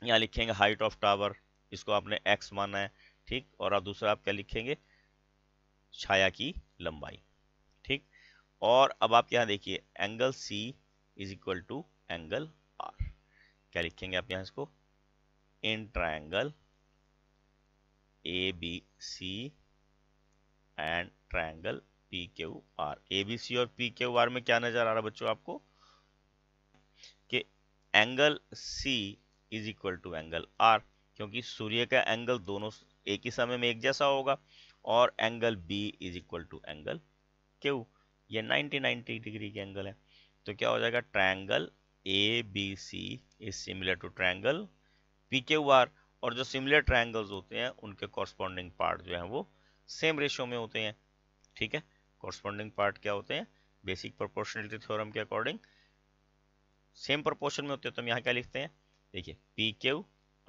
यहाँ लिखेंगे हाइट ऑफ टावर इसको आपने एक्स माना है ठीक और आप दूसरा आप क्या लिखेंगे छाया की लंबाई ठीक और अब आप यहां देखिए angle C is equal to angle R क्या लिखेंगे आप यहां इसको in triangle A B C and triangle P Q R A B C और पी क्यू आर में क्या नजर आ रहा बच्चों आपको कि angle C is equal to angle R क्योंकि सूर्य का एंगल दोनों एक ही समय में एक जैसा होगा और angle B is equal to angle Q ये 90 90 डिग्री के एंगल है तो क्या हो जाएगा triangle A B C is similar to triangle P Q R और जो सिमिलर ट्रायंगल्स होते हैं उनके कॉरस्पॉन्डिंग पार्ट जो है वो सेम रेशियो में होते हैं ठीक है कॉरस्पॉन्डिंग पार्ट क्या होते हैं बेसिक प्रोपोर्शनलिटी थ्योरम के अकॉर्डिंग सेम प्रोपोर्शन में होते हैं तो हम यहाँ क्या लिखते हैं देखिए P Q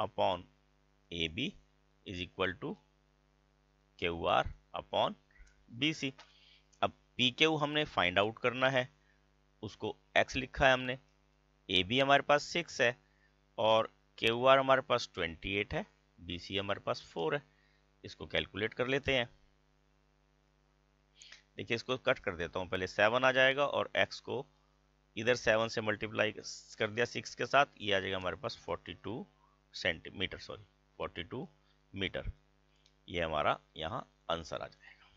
upon A B is equal to Q R upon B C अब पी क्यू हमने फाइंड आउट करना है उसको एक्स लिखा है हमने ए बी हमारे पास सिक्स है और क्यू आर हमारे पास ट्वेंटी एट है बी सी हमारे पास फोर है इसको कैलकुलेट कर लेते हैं देखिए इसको कट कर देता हूँ पहले सेवन आ जाएगा और एक्स को इधर सेवन से मल्टीप्लाई कर दिया सिक्स के साथ ये आ जाएगा हमारे पास forty two centimetre sorry forty two metre ये हमारा यहां आंसर आ जाएगा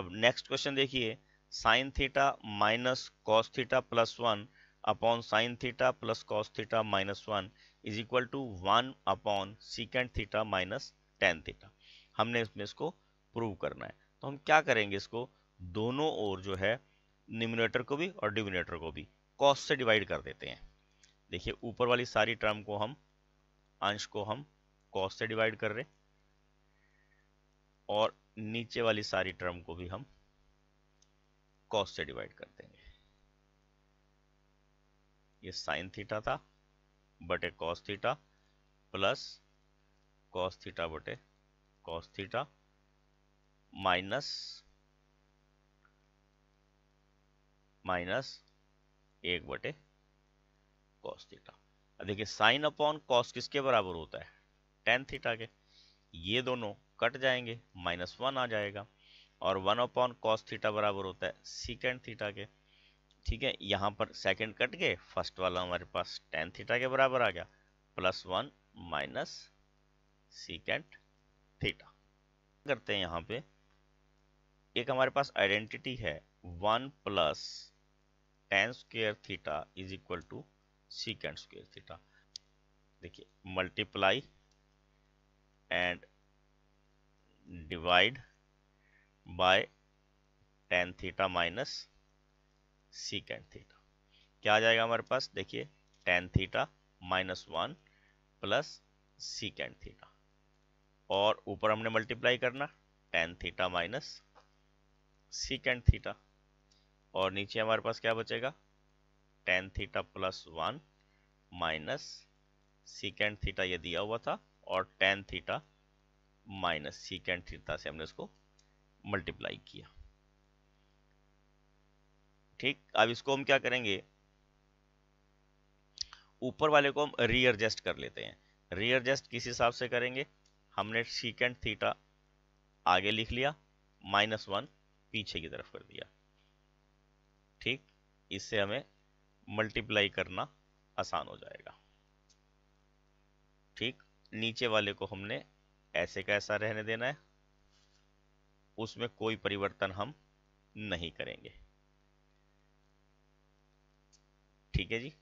अब नेक्स्ट क्वेश्चन देखिए sine theta minus cos theta plus one upon sine theta plus cos theta minus one is equal to one upon second theta minus ten theta हमने इसमें इसको प्रूव करना है तो हम क्या करेंगे इसको दोनों ओर जो है निमिनेटर को भी और डिमिनेटर को भी कॉस से डिवाइड कर देते हैं देखिए ऊपर वाली सारी टर्म को हम अंश को हम कॉस से डिवाइड कर रहे और नीचे वाली सारी टर्म को भी हम कॉस से डिवाइड कर देंगे ये साइन थीटा था बटे cos theta plus cos theta बटे कॉस थीटा माइनस माइनस एक बटे कॉस थीटा अब देखिए साइन अपॉन कॉस किसके बराबर होता है टेन थीटा के ये दोनों कट जाएंगे माइनस वन आ जाएगा और वन अपॉन कॉस थीटा बराबर होता है सीकेंड थीटा के ठीक है यहाँ पर सेकेंड कट गए फर्स्ट वाला हमारे पास टेन थीटा के बराबर आ गया plus one minus second theta करते हैं यहाँ पे एक हमारे पास आइडेंटिटी है one plus ten square theta is equal to second square theta देखिए multiply and divide by ten theta minus second theta क्या आ जाएगा हमारे पास देखिए ten theta minus one plus second theta और ऊपर हमने मल्टीप्लाई करना ten theta minus second theta और नीचे हमारे पास क्या बचेगा ten theta plus one minus second theta ये दिया हुआ था और ten theta minus second theta से हमने इसको मल्टीप्लाई किया ठीक अब इसको हम क्या करेंगे ऊपर वाले को हम रीएडजस्ट कर लेते हैं रीएडजस्ट किस हिसाब से करेंगे हमने सीकेंड थीटा आगे लिख लिया माइनस वन पीछे की तरफ कर दिया ठीक इससे हमें मल्टीप्लाई करना आसान हो जाएगा ठीक नीचे वाले को हमने ऐसे का ऐसा रहने देना है उसमें कोई परिवर्तन हम नहीं करेंगे ठीक है जी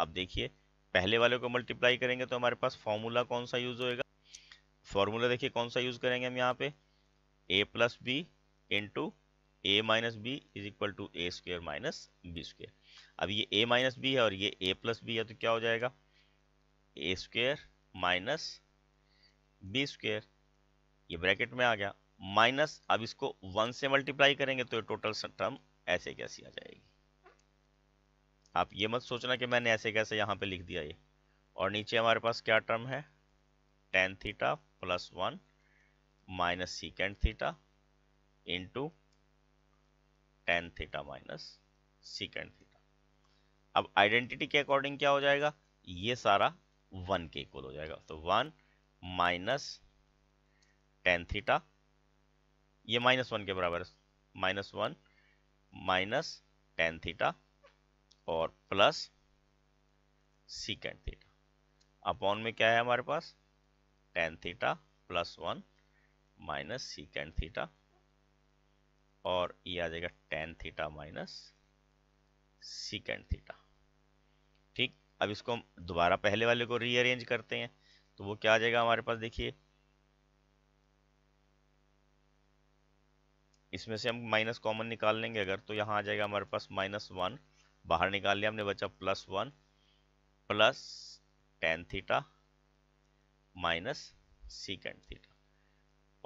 अब देखिए पहले वाले को मल्टीप्लाई करेंगे तो हमारे पास फॉर्मूला कौन सा यूज होएगा फॉर्मूला देखिए कौन सा यूज करेंगे हम यहाँ पे A plus B into A minus B is equal to A square minus B square अब ये ए माइनस बी है और ये ए प्लस बी है तो क्या हो जाएगा A square minus B square ये ब्रैकेट में आ गया माइनस अब इसको वन से मल्टीप्लाई करेंगे तो ये टोटल टर्म ऐसे कैसी आ जाएगी आप ये मत सोचना कि मैंने ऐसे कैसे यहाँ पे लिख दिया ये और नीचे हमारे पास क्या टर्म है ten theta plus one minus second theta into ten theta minus second theta अब आइडेंटिटी के अकॉर्डिंग क्या हो जाएगा ये सारा वन के इक्वल हो जाएगा तो वन माइनस टेन थीटा ये माइनस वन के बराबर है minus one minus ten theta और प्लस सीकेंड थीटा अपॉन में क्या है हमारे पास ten theta plus one minus second theta और ये आ जाएगा ten theta minus second theta अब इसको हम दोबारा पहले वाले को रीअरेंज करते हैं तो वो क्या आ जाएगा हमारे पास देखिए इसमें से हम माइनस कॉमन निकाल लेंगे अगर तो यहाँ आ जाएगा हमारे पास माइनस वन बाहर निकाल लिया हमने बचा plus one plus ten theta minus second theta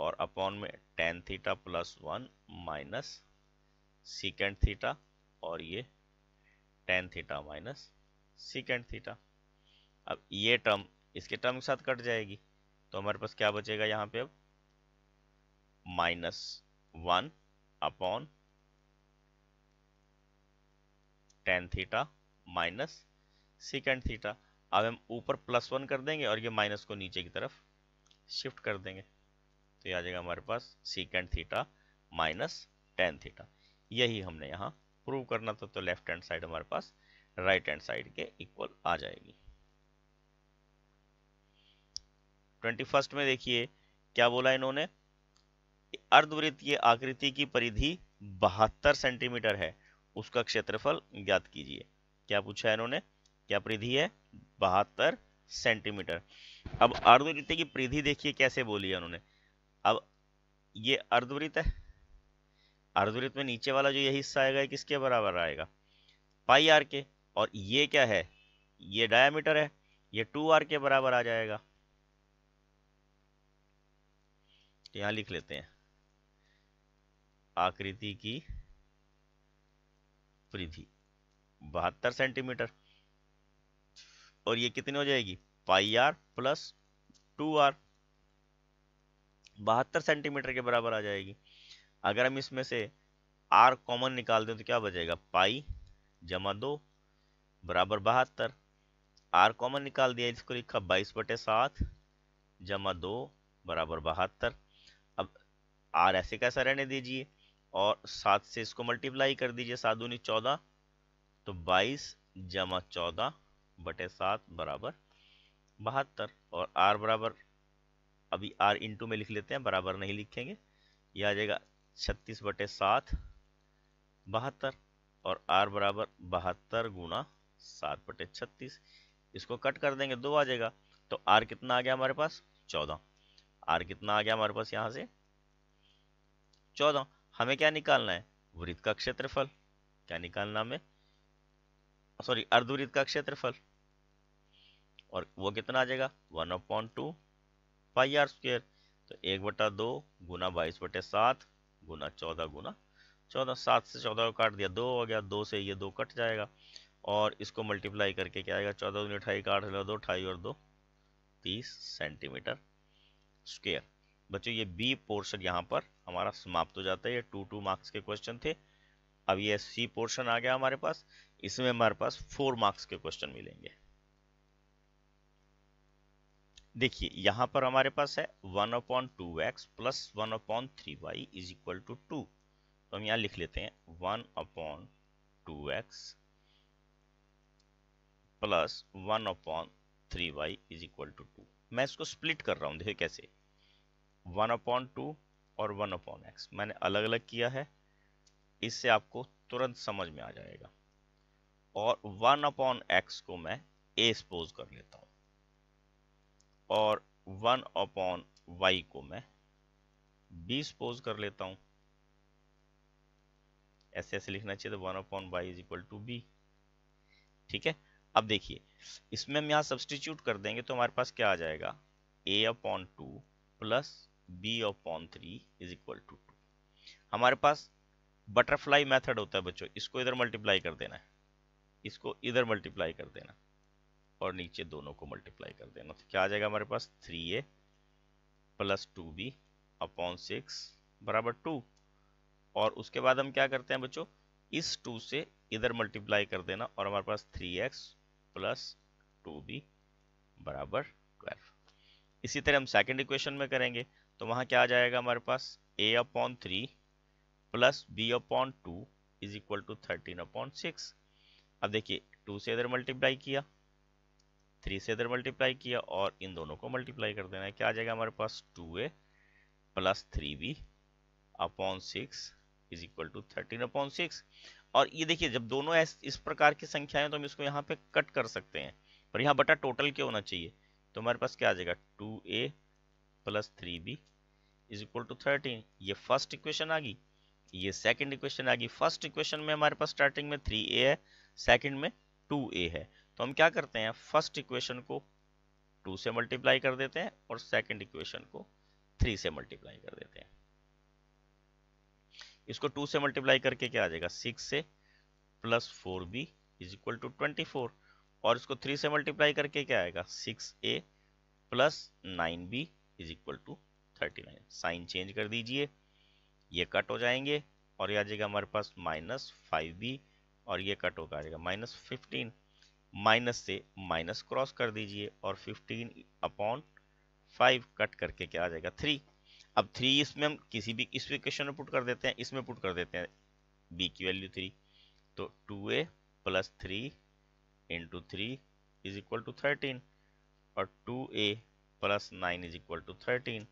और अपॉन में ten theta plus one minus second theta और ये ten theta minus second theta अब ये टर्म इसके टर्म के साथ कट जाएगी तो हमारे पास क्या बचेगा यहाँ पे अब minus one upon ten theta minus second theta अब हम ऊपर प्लस वन कर देंगे और ये माइनस को नीचे की तरफ शिफ्ट कर देंगे तो ये आ जाएगा हमारे पास second theta minus ten theta यही हमने यहाँ प्रूव करना था तो लेफ्ट हैंड साइड हमारे पास राइट हैंड साइड के इक्वल आ जाएगी ट्वेंटी फर्स्ट में देखिए क्या बोला इन्होंने अर्धवृत्तीय आकृति की परिधि बहत्तर सेंटीमीटर है उसका क्षेत्रफल ज्ञात कीजिए क्या पूछा है इन्होंने क्या परिधि है बहत्तर सेंटीमीटर अब अर्धवृत्त की परिधि देखिए कैसे बोली है उन्होंने अब ये अर्धवृत्त है अर्धवृत्त में नीचे वाला जो यह हिस्सा आएगा किसके बराबर आएगा पाई आर के और ये क्या है ये डायमीटर है ये टू आर के बराबर आ जाएगा तो यहां लिख लेते हैं आकृति की परिधि बहत्तर सेंटीमीटर और ये कितनी हो जाएगी pi R plus two R बहत्तर सेंटीमीटर के बराबर आ जाएगी अगर हम इसमें से आर कॉमन निकाल दें तो क्या बचेगा पाई जमा दो बराबर बहत्तर आर कॉमन निकाल दिया इसको लिखा बाईस बटे सात जमा दो बराबर बहत्तर अब आर ऐसे कैसा रहने दीजिए और सात से इसको मल्टीप्लाई कर दीजिए सात दूनी चौदह तो बाईस जमा चौदह बटे सात बराबर बहत्तर और आर बराबर अभी आर इंटू में लिख लेते हैं बराबर नहीं लिखेंगे यह आ जाएगा छत्तीस बटे सात बहत्तर और आर बराबर बहत्तर गुणा सात बटे छत्तीस इसको कट कर देंगे दो आ जाएगा तो आर कितना आ गया हमारे पास चौदह आर कितना आ गया हमारे पास यहाँ से चौदह हमें क्या निकालना है वृत्त का क्षेत्रफल क्या निकालना हमें सॉरी अर्धवृत्त का क्षेत्रफल और वो कितना आ जाएगा one upon two pi are square तो एक बटा दो गुना बाईस बटे सात गुना चौदह गुना चौदह सात से चौदह को काट दिया दो हो गया दो से ये दो कट जाएगा और इसको मल्टीप्लाई करके क्या आएगा चौदह दूनी अठाई का आठ दो अठाई और दो तीस सेंटीमीटर स्क्वेयर बच्चों ये बी पोर्शन यहाँ पर हमारा समाप्त हो जाता है ये टू टू मार्क्स के क्वेश्चन थे अब ये सी पोर्शन आ गया हमारे पास इसमें हमारे पास फोर मार्क्स के क्वेश्चन मिलेंगे देखिए यहाँ पर हमारे पास है one upon two x plus one upon three Y is equal to two तो हम यहाँ लिख लेते हैं one upon two x plus one upon three Y is equal to two मैं इसको स्प्लिट कर रहा हूँ देखिए कैसे वन अपॉन टू और वन अपॉन एक्स मैंने अलग अलग किया है इससे आपको तुरंत समझ में आ जाएगा और वन अपॉन एक्स को मैं ए स्पोज कर लेता हूँ और वन अपॉन वाई को मैं बी स्पोज कर लेता हूँ ऐसे ऐसे लिखना चाहिए तो one upon Y is equal to B ठीक है अब देखिए इसमें हम यहाँ सब्सटीट्यूट कर देंगे तो हमारे पास क्या आ जाएगा A upon two plus B upon three is equal to two हमारे पास बटरफ्लाई मेथड होता है बच्चों इसको इधर मल्टीप्लाई कर देना है इसको इधर मल्टीप्लाई कर देना और नीचे दोनों को मल्टीप्लाई कर देना तो क्या आ जाएगा हमारे पास three A plus two B upon six बराबर टू और उसके बाद हम क्या करते हैं बच्चों इस टू से इधर मल्टीप्लाई कर देना और हमारे पास three X plus two B बराबर ट्वेल्व इसी तरह हम सेकंड इक्वेशन में करेंगे तो वहां क्या आ जाएगा हमारे पास A upon three plus B upon two is equal to thirteen upon six अब देखिए टू से इधर मल्टीप्लाई किया थ्री से इधर मल्टीप्लाई किया और इन दोनों को मल्टीप्लाई कर देना है क्या आ जाएगा हमारे पास two A plus three B upon six is equal to thirteen upon six और ये देखिए जब दोनों इस प्रकार की संख्या है तो हम इसको यहाँ पे कट कर सकते हैं पर यहाँ बटा टोटल क्या होना चाहिए तो हमारे पास क्या आ जाएगा two A plus three B is equal to thirteen ये फर्स्ट इक्वेशन आ गई ये सेकंड इक्वेशन आ गई फर्स्ट इक्वेशन में हमारे पास स्टार्टिंग में थ्री ए है सेकंड में टू ए है तो हम क्या करते हैं फर्स्ट इक्वेशन को टू से मल्टीप्लाई कर देते हैं और सेकेंड इक्वेशन को थ्री से मल्टीप्लाई कर देते हैं इसको टू से मल्टीप्लाई करके क्या आ जाएगा सिक्स से plus four B is equal to twenty four और इसको थ्री से मल्टीप्लाई करके क्या आएगा six A plus nine B is equal to thirty nine sign change कर दीजिए ये कट हो जाएंगे और ये आ जाएगा हमारे पास माइनस फाइव बी और ये कट होकर आ जाएगा माइनस फिफ्टीन माइनस से माइनस क्रॉस कर दीजिए और फिफ्टीन अपॉन फाइव कट करके क्या आ जाएगा थ्री अब थ्री इसमें हम किसी भी इस क्वेश्चन में पुट कर देते हैं इसमें पुट कर देते हैं बी की वैल्यू थ्री तो two A plus three into three is equal to thirteen और two A plus nine is equal to thirteen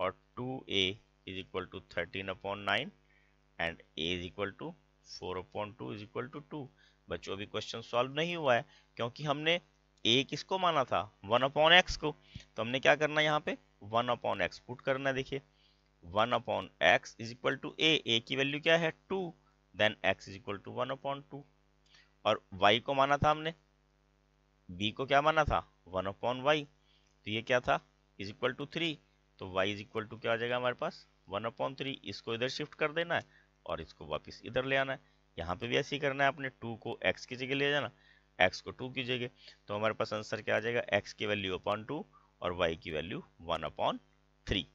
और two A is equal to thirteen upon nine and A is equal to four upon two is equal to two बच्चों अभी question solve नहीं हुआ है क्योंकि हमने ए किसको माना था वन अपॉन एक्स को तो हमने क्या करना है यहाँ पे वन अपॉन एक्स पुट करना है देखिए one upon X is equal to A A की वैल्यू क्या है two then X is equal to one upon two और वाई को माना था हमने बी को क्या माना था वन अपॉन वाई तो ये क्या था इज इक्वल टू थ्री तो वाई इज इक्वल टू क्या आ जाएगा हमारे पास वन अपॉन थ्री इसको इधर शिफ्ट कर देना है और इसको वापस इधर ले आना है यहाँ पे भी ऐसे ही करना है अपने टू को एक्स की जगह ले जाना एक्स को टू कीजिएगा तो हमारे पास आंसर क्या आ जाएगा एक्स की वैल्यू अपॉन टू और वाई की वैल्यू वन अपॉन थ्री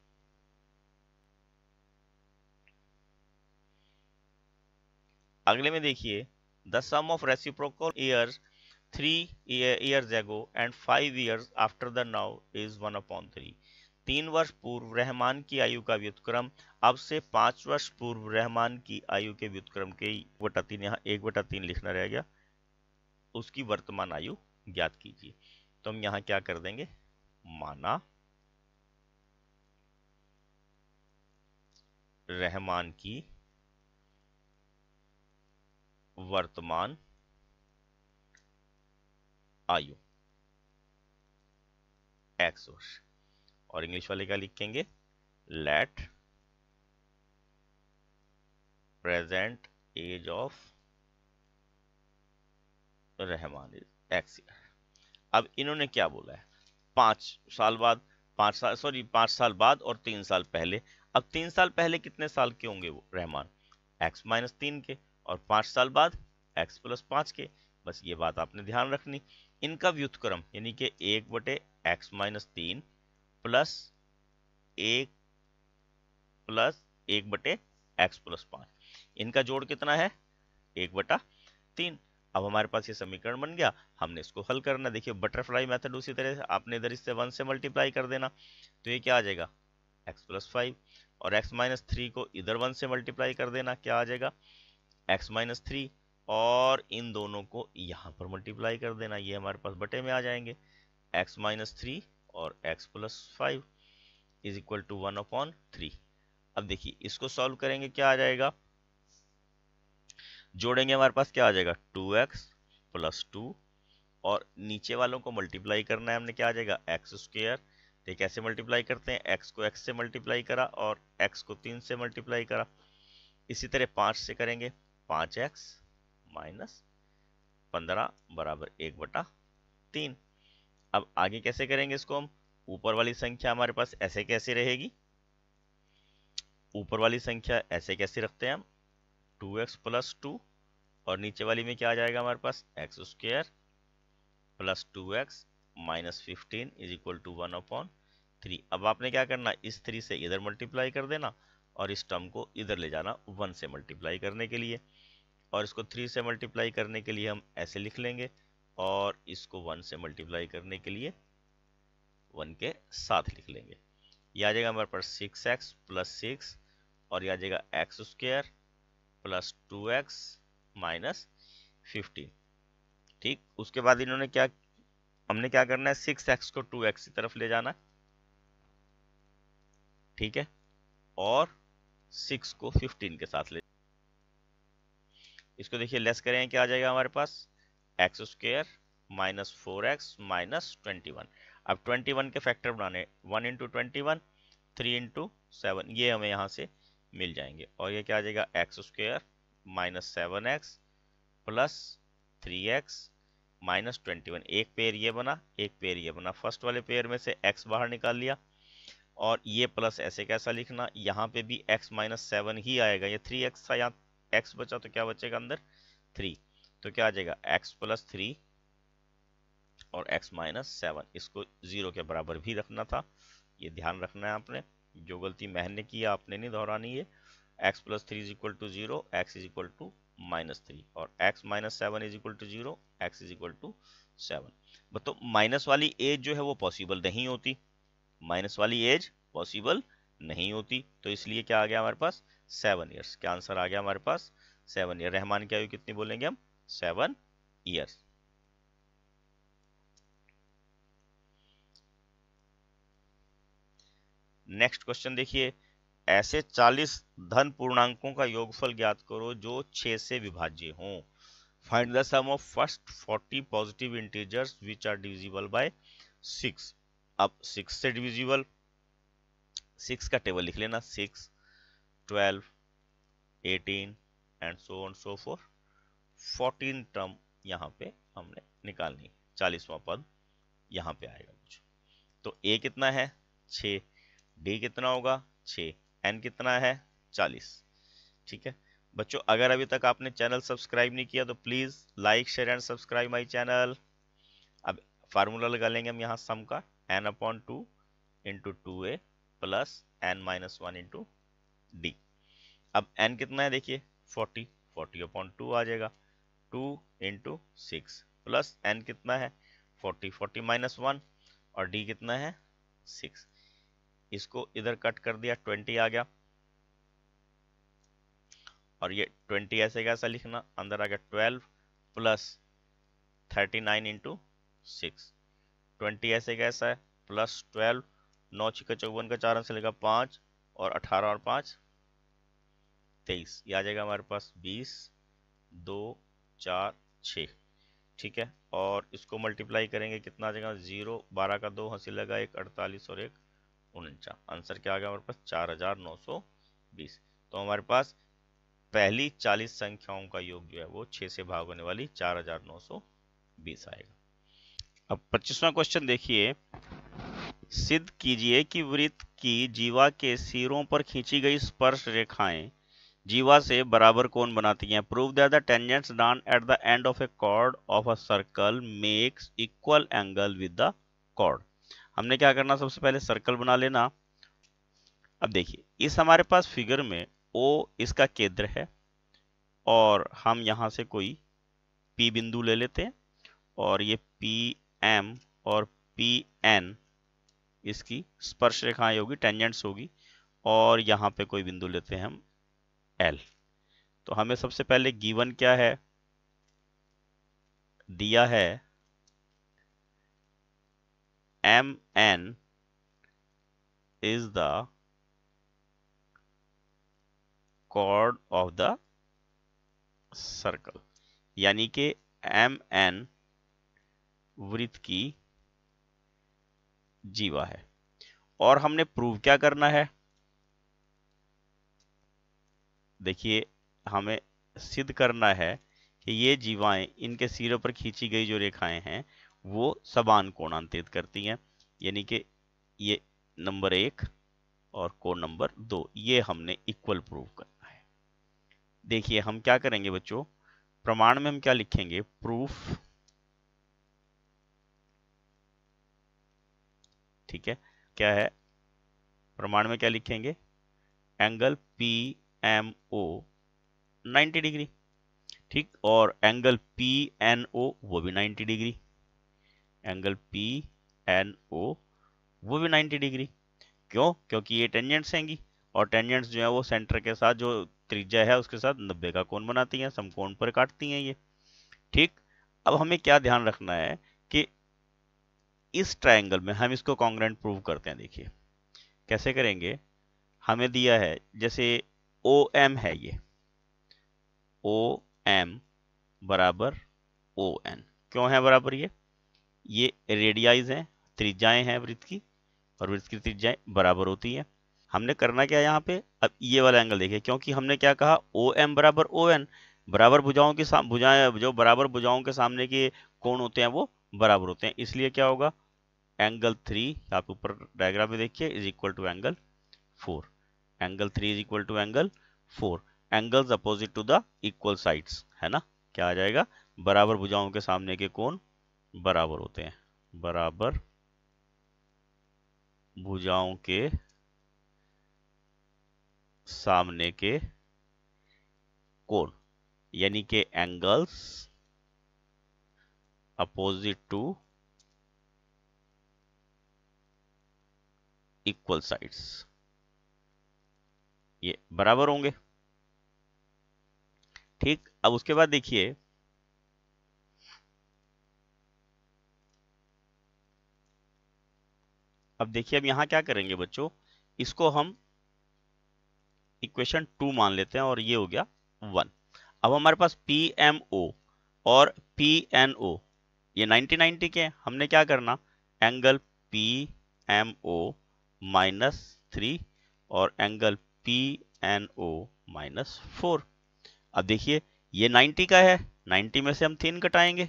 अगले में देखिए the sum of reciprocal years three years ago and five years after the now is one upon three तीन वर्ष पूर्व रहमान की आयु का व्युतक्रम अब से पांच वर्ष पूर्व रहमान की आयु के व्युतक्रम के वटा तीन यहाँ एक वटा तीन लिखना रह गया उसकी वर्तमान आयु ज्ञात कीजिए तो हम यहां क्या कर देंगे माना रहमान की वर्तमान आयु एक्स वर्ष और इंग्लिश वाले क्या लिखेंगे let present age of Rahman is X अब इन्होंने क्या बोला है पाँच साल बाद पाँच साल सॉरी पाँच साल बाद और तीन साल पहले अब तीन साल पहले कितने साल के होंगे वो रहमान एक्स माइनस तीन के और पाँच साल बाद एक्स प्लस पाँच के बस ये बात आपने ध्यान रखनी इनका व्युतक्रम यानी कि एक बटे एक्स माइनस तीन प्लस एक प्लस एक बटे एक्स प्लस पाँच इनका जोड़ कितना है एक बटा तीन अब हमारे पास ये समीकरण बन गया हमने इसको हल करना देखिए बटरफ्लाई मेथड उसी तरह से आपने इधर इससे वन से मल्टीप्लाई कर देना तो ये क्या आ जाएगा एक्स प्लस फाइव और एक्स माइनस थ्री को इधर वन से मल्टीप्लाई कर देना क्या आ जाएगा एक्स माइनस थ्री और इन दोनों को यहाँ पर मल्टीप्लाई कर देना ये हमारे पास बटे में आ जाएंगे एक्स माइनस थ्री और X plus five is equal to one upon three अब देखिए इसको सॉल्व करेंगे क्या आ जाएगा जोड़ेंगे हमारे पास क्या आ जाएगा टू एक्स प्लस टू और नीचे वालों को मल्टीप्लाई करना है हमने क्या आ जाएगा एक्स स्क्र तो कैसे मल्टीप्लाई करते हैं एक्स को एक्स से मल्टीप्लाई करा और एक्स को तीन से मल्टीप्लाई करा इसी तरह पाँच से करेंगे पाँच एक्स माइनस पंद्रह बराबर एक बटा तीन अब आगे कैसे करेंगे इसको हम ऊपर वाली संख्या हमारे पास ऐसे कैसे रहेगी ऊपर वाली संख्या ऐसे कैसे रखते हैं हम टू एक्स प्लस टू और नीचे वाली में क्या आ जाएगा हमारे पास X square plus two x minus fifteen is equal to one upon three अब आपने क्या करना इस थ्री से इधर मल्टीप्लाई कर देना और इस टर्म को इधर ले जाना वन से मल्टीप्लाई करने के लिए और इसको थ्री से मल्टीप्लाई करने के लिए हम ऐसे लिख लेंगे और इसको वन से मल्टीप्लाई करने के लिए वन के साथ लिख लेंगे यह आ जाएगा हमारे पास सिक्स एक्स प्लस सिक्स और यह आ जाएगा X square plus two x minus fifteen ठीक उसके बाद इन्होंने क्या हमने क्या करना है सिक्स एक्स को टू एक्स की तरफ ले जाना है ठीक है और सिक्स को फिफ्टीन के साथ ले इसको देखिए लेस करें क्या आ जाएगा हमारे पास X square minus four X minus twenty one अब ट्वेंटी वन के फैक्टर बनाने one into twenty one three into seven ये हमें यहाँ से मिल जाएंगे और ये क्या आ जाएगा X square minus seven X plus three x minus twenty one एक पेयर ये बना एक पेयर ये बना फर्स्ट वाले पेयर में से एक्स बाहर निकाल लिया और ये प्लस ऐसे कैसा लिखना यहाँ पे भी एक्स माइनस सेवन ही आएगा ये थ्री एक्स था यहाँ एक्स बचा तो क्या बचेगा अंदर थ्री तो क्या आ जाएगा एक्स प्लस थ्री और एक्स माइनस सेवन इसको ज़ीरो के बराबर भी रखना था ये ध्यान रखना है आपने जो गलती महन ने की आपने नहीं दोहरानी है x plus three is equal to zero X is equal to minus three और X minus seven is equal to zero X is equal to seven मतलब माइनस वाली एज जो है वो पॉसिबल नहीं होती माइनस वाली एज पॉसिबल नहीं होती तो इसलिए क्या आ गया हमारे पास सेवन ईयर्स क्या आंसर आ गया हमारे पास सेवन ईयर रहमान क्या हुई कितनी बोलेंगे हम सेवन ईयर्स नेक्स्ट क्वेश्चन देखिए ऐसे 40 धन पूर्णांकों का योगफल ज्ञात करो जो 6 से विभाज्य हों find the sum of first 40 positive integers which are divisible by 6 अब 6 से डिविजिबल 6 का टेबल लिख लेना 6 12 18 and so on so four 14 term यहां पे हमने निकालनी चालीसवां पद यहां पे आएगा कुछ तो ए कितना है 6 डी कितना होगा छः एन कितना है चालीस ठीक है बच्चों अगर अभी तक आपने चैनल सब्सक्राइब नहीं किया तो please like share and subscribe my channel अब फार्मूला लगा लेंगे हम यहाँ सम का N upon two into two A plus N minus one into D अब एन कितना है देखिए फोर्टी फोर्टी अपॉन टू आ जाएगा two into six plus N कितना है फोर्टी फोर्टी माइनस वन और डी कितना है सिक्स इसको इधर कट कर दिया ट्वेंटी आ गया और ये ट्वेंटी ऐसे कैसा लिखना अंदर आ गया twelve plus thirty nine into six twenty ऐसे कैसा है प्लस ट्वेल्व नौ छिका चौवन का चार अंश लेगा पाँच और अठारह और पाँच तेईस ये आ जाएगा हमारे पास बीस दो चार छ ठीक है और इसको मल्टीप्लाई करेंगे कितना आ जाएगा जीरो बारह का दो हंसी लगा एक अड़तालीस और एक आंसर क्या आ गया हमारे पास चार हजार नौ सौ बीस तो हमारे पास पहली चालीस संख्याओं का योग जो है वो छः से भाग होने वाली चार हजार नौ सौ बीस आएगा अब पच्चीसवा क्वेश्चन देखिए सिद्ध कीजिए कि वृत्त की जीवा के सिरों पर खींची गई स्पर्श रेखाएं जीवा से बराबर कोण बनाती हैं prove the tangents drawn at the end of a chord of a circle makes equal angle with the chord हमने क्या करना सबसे पहले सर्कल बना लेना अब देखिए इस हमारे पास फिगर में ओ इसका केंद्र है और हम यहाँ से कोई पी बिंदु ले लेते हैं और ये पी एम और पी एन इसकी स्पर्श रेखाएं होगी टेंजेंट्स होगी और यहाँ पे कोई बिंदु लेते हैं हम एल तो हमें सबसे पहले गीवन क्या है दिया है Mn is the chord of the circle यानी कि एम एन वृत्त की जीवा है और हमने प्रूव क्या करना है देखिए हमें सिद्ध करना है कि ये जीवाएं इनके सिरों पर खींची गई जो रेखाएं हैं वो समान कोणांतित करती हैं यानी कि ये नंबर एक और कोण नंबर दो ये हमने इक्वल प्रूव करना है देखिए हम क्या करेंगे बच्चों प्रमाण में हम क्या लिखेंगे प्रूफ ठीक है क्या है प्रमाण में क्या लिखेंगे angle P M O ninety degree ठीक और एंगल पी एन ओ वो भी 90 degree angle P N O वो भी 90 डिग्री क्यों क्योंकि ये टेंजेंट्स हैंगी और टेंजेंट्स जो है वो सेंटर के साथ जो त्रिज्या है उसके साथ नब्बे का कोण बनाती हैं समकोण पर काटती हैं ये ठीक अब हमें क्या ध्यान रखना है कि इस ट्रायंगल में हम इसको कॉन्ग्रेंट प्रूव करते हैं देखिए कैसे करेंगे हमें दिया है जैसे ओ एम है ये ओ एम बराबर ओ एन क्यों है बराबर ये ये रेडियाइज हैं त्रिज्याएं हैं वृत्त की और वृत्त की त्रिज्याएं बराबर होती हैं हमने करना क्या यहाँ पे अब ये वाला एंगल देखिए क्योंकि हमने क्या कहा ओ एम बराबर ओ एन बराबर भुजाओं के साम भुजाएं जो बराबर भुजाओं के सामने के कोण होते हैं वो बराबर होते हैं इसलिए क्या होगा एंगल थ्री आप ऊपर डायग्राम में देखिए is equal to angle four angle three is equal to angle four angles opposite to the equal sides है ना क्या आ जाएगा बराबर भुजाओं के सामने के कोण बराबर होते हैं बराबर भुजाओं के सामने के कोण यानी के angles opposite to equal sides ये बराबर होंगे ठीक अब उसके बाद देखिए अब देखिए अब यहाँ क्या करेंगे बच्चों इसको हम इक्वेशन टू मान लेते हैं और ये हो गया वन अब हमारे पास पी एम ओ और पी एन ओ ये नाइनटी 90 के हमने क्या करना angle P M O minus three और angle P N O minus four अब देखिए ये 90 का है 90 में से हम तीन कटाएंगे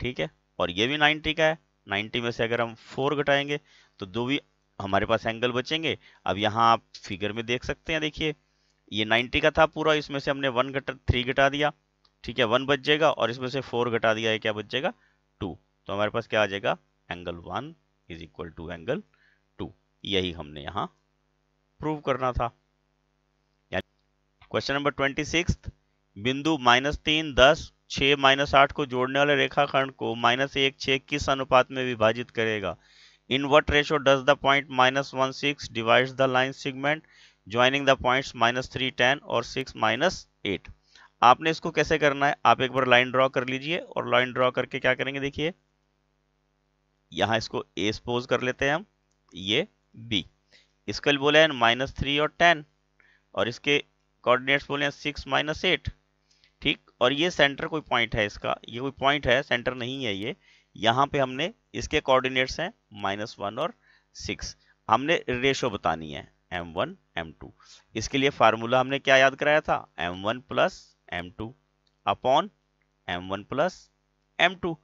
ठीक है और ये भी 90 का है 90 में से अगर हम 4 घटाएंगे तो दो भी हमारे पास एंगल बचेंगे अब यहाँ आप फिगर में देख सकते हैं देखिए ये 90 का था पूरा इसमें से हमने 1 घटा थ्री घटा दिया ठीक है 1 बच जाएगा और इसमें से 4 घटा दिया है क्या बच जाएगा टू तो हमारे पास क्या आ जाएगा angle one is equal to angle two यही हमने यहाँ प्रूव करना था क्वेश्चन नंबर ट्वेंटी बिंदु माइनस तीन दस छः माइनस आठ को जोड़ने वाले रेखाखंड को माइनस एक छः किस अनुपात में विभाजित करेगा in what ratio does the point minus one six divide the line segment joining the points minus three ten और सिक्स माइनस एट आपने इसको कैसे करना है आप एक बार लाइन ड्रॉ कर लीजिए और लाइन ड्रॉ करके क्या करेंगे देखिए यहाँ इसको ए स्पोज कर लेते हैं हम ये बी इसके लिए बोले हैं माइनस थ्री और टेन और इसके कोऑर्डिनेट्स बोले हैं सिक्स माइनस एट और ये सेंटर कोई पॉइंट है इसका ये कोई पॉइंट है सेंटर नहीं है ये यहाँ पे हमने इसके कोऑर्डिनेट्स हैं माइनस वन और सिक्स हमने रेशो बतानी है एम वन एम टू इसके लिए फार्मूला हमने क्या याद कराया था M one plus M two upon M one plus M two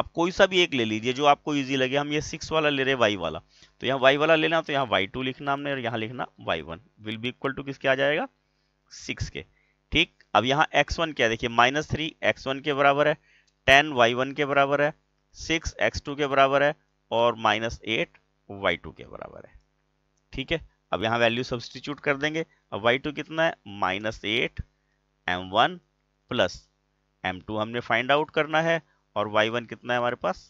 आप कोई सा भी एक ले लीजिए जो आपको इजी लगे हम ये सिक्स वाला ले रहे वाई वाला तो यहाँ वाई वाला लेना तो यहाँ वाई टू लिखना हमने और यहाँ लिखना Y one will be equal to किसके आ जाएगा सिक्स के ठीक अब यहाँ x1 क्या देखिए माइनस थ्री एक्स के बराबर है टेन वाई के बराबर है सिक्स एक्स के बराबर है और माइनस एट वाई के बराबर है ठीक है अब यहाँ वैल्यू सब्सटीट्यूट कर देंगे अब वाई कितना है minus eight M one plus M two हमने फाइंड आउट करना है और वाई वन कितना है हमारे पास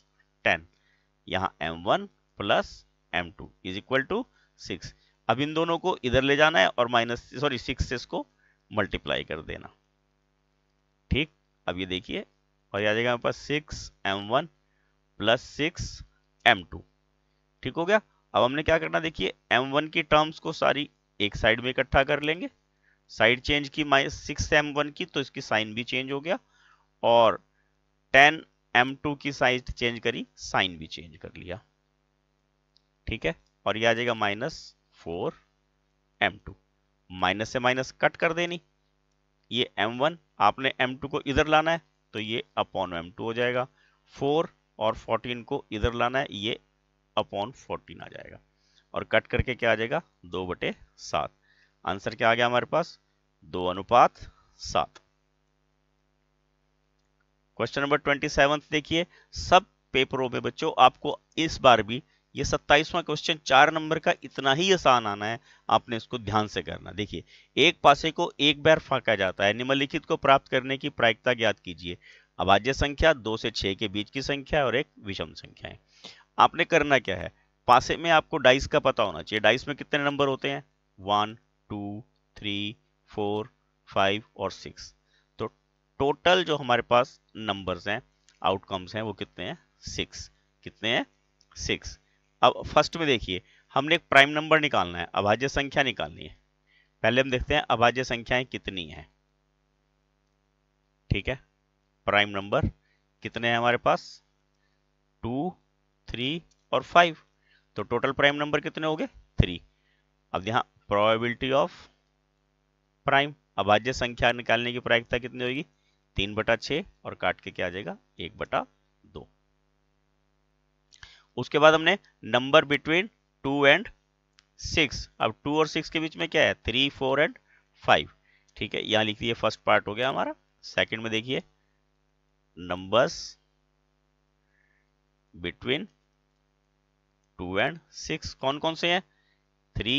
टेन यहाँ M one plus M two is equal to six अब इन दोनों को इधर ले जाना है और माइनस सॉरी सिक्स से इसको मल्टीप्लाई कर देना ठीक अब ये देखिए और ये आ जाएगा पास six M one plus six M two ठीक हो गया अब हमने क्या करना देखिए एम वन की टर्म्स को सारी एक साइड में इकट्ठा कर लेंगे साइड चेंज की माइनस सिक्स एम वन की तो इसकी साइन भी चेंज हो गया और टेन एम टू की साइज चेंज करी साइन भी चेंज कर लिया ठीक है और ये आ जाएगा minus four M two minus से माइनस कट कर देनी ये m1 आपने m2 को इधर लाना है तो ये अपॉन m2 हो जाएगा 4 और 14 को इधर लाना है ये अपॉन 14 आ जाएगा और कट करके क्या आ जाएगा दो बटे सात आंसर क्या आ गया हमारे पास दो अनुपात सात क्वेश्चन नंबर ट्वेंटी सेवन देखिए सब पेपरों में बच्चों आपको इस बार भी ये सत्ताईसवां क्वेश्चन चार नंबर का इतना ही आसान आना है आपने इसको ध्यान से करना देखिए एक पासे को एक बार फाका जाता है निम्नलिखित को प्राप्त करने की प्रायिकता ज्ञात कीजिए अभाज्य संख्या दो से छह के बीच की संख्या और एक विषम संख्या है आपने करना क्या है पासे में आपको डाइस का पता होना चाहिए डाइस में कितने नंबर होते हैं one two three four five और सिक्स तो टोटल जो हमारे पास नंबर्स हैं आउटकम्स हैं वो कितने हैं सिक्स कितने हैं सिक्स अब फर्स्ट में देखिए हमने एक प्राइम नंबर निकालना है अभाज्य संख्या निकालनी है पहले हम देखते हैं अभाज्य संख्याएं कितनी हैं ठीक है प्राइम नंबर कितने हैं हमारे पास टू थ्री और फाइव तो टोटल प्राइम नंबर कितने हो गए थ्री अब यहाँ प्रोबेबिलिटी ऑफ प्राइम अभाज्य संख्या निकालने की प्रायिकता कितनी होगी तीन बटा छः और काट के क्या आ जाएगा एक बटा उसके बाद हमने number between two and six अब टू और सिक्स के बीच में क्या है थ्री फोर एंड फाइव ठीक है यहाँ लिख दिए फर्स्ट पार्ट हो गया हमारा सेकंड में देखिए numbers between two and six कौन कौन से हैं थ्री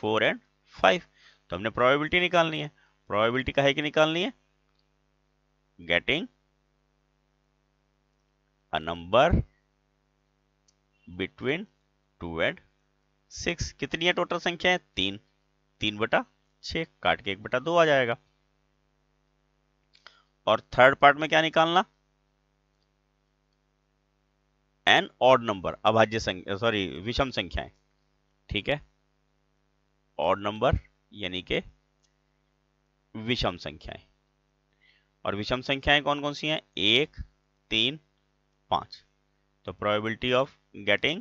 फोर एंड फाइव तो हमने प्रोबेबिलिटी निकालनी है प्रोबेबिलिटी का है कि निकालनी है getting a number between two and six कितनी है टोटल संख्या है तीन तीन बटा छ काट के एक बटा दो आ जाएगा और थर्ड पार्ट में क्या निकालना एन ऑड नंबर अभाज्य संख्या सॉरी विषम संख्याएं ठीक है ऑड नंबर यानी के विषम संख्याएं और विषम संख्याएं कौन कौन सी हैं एक तीन पांच तो प्रोबेबिलिटी ऑफ गेटिंग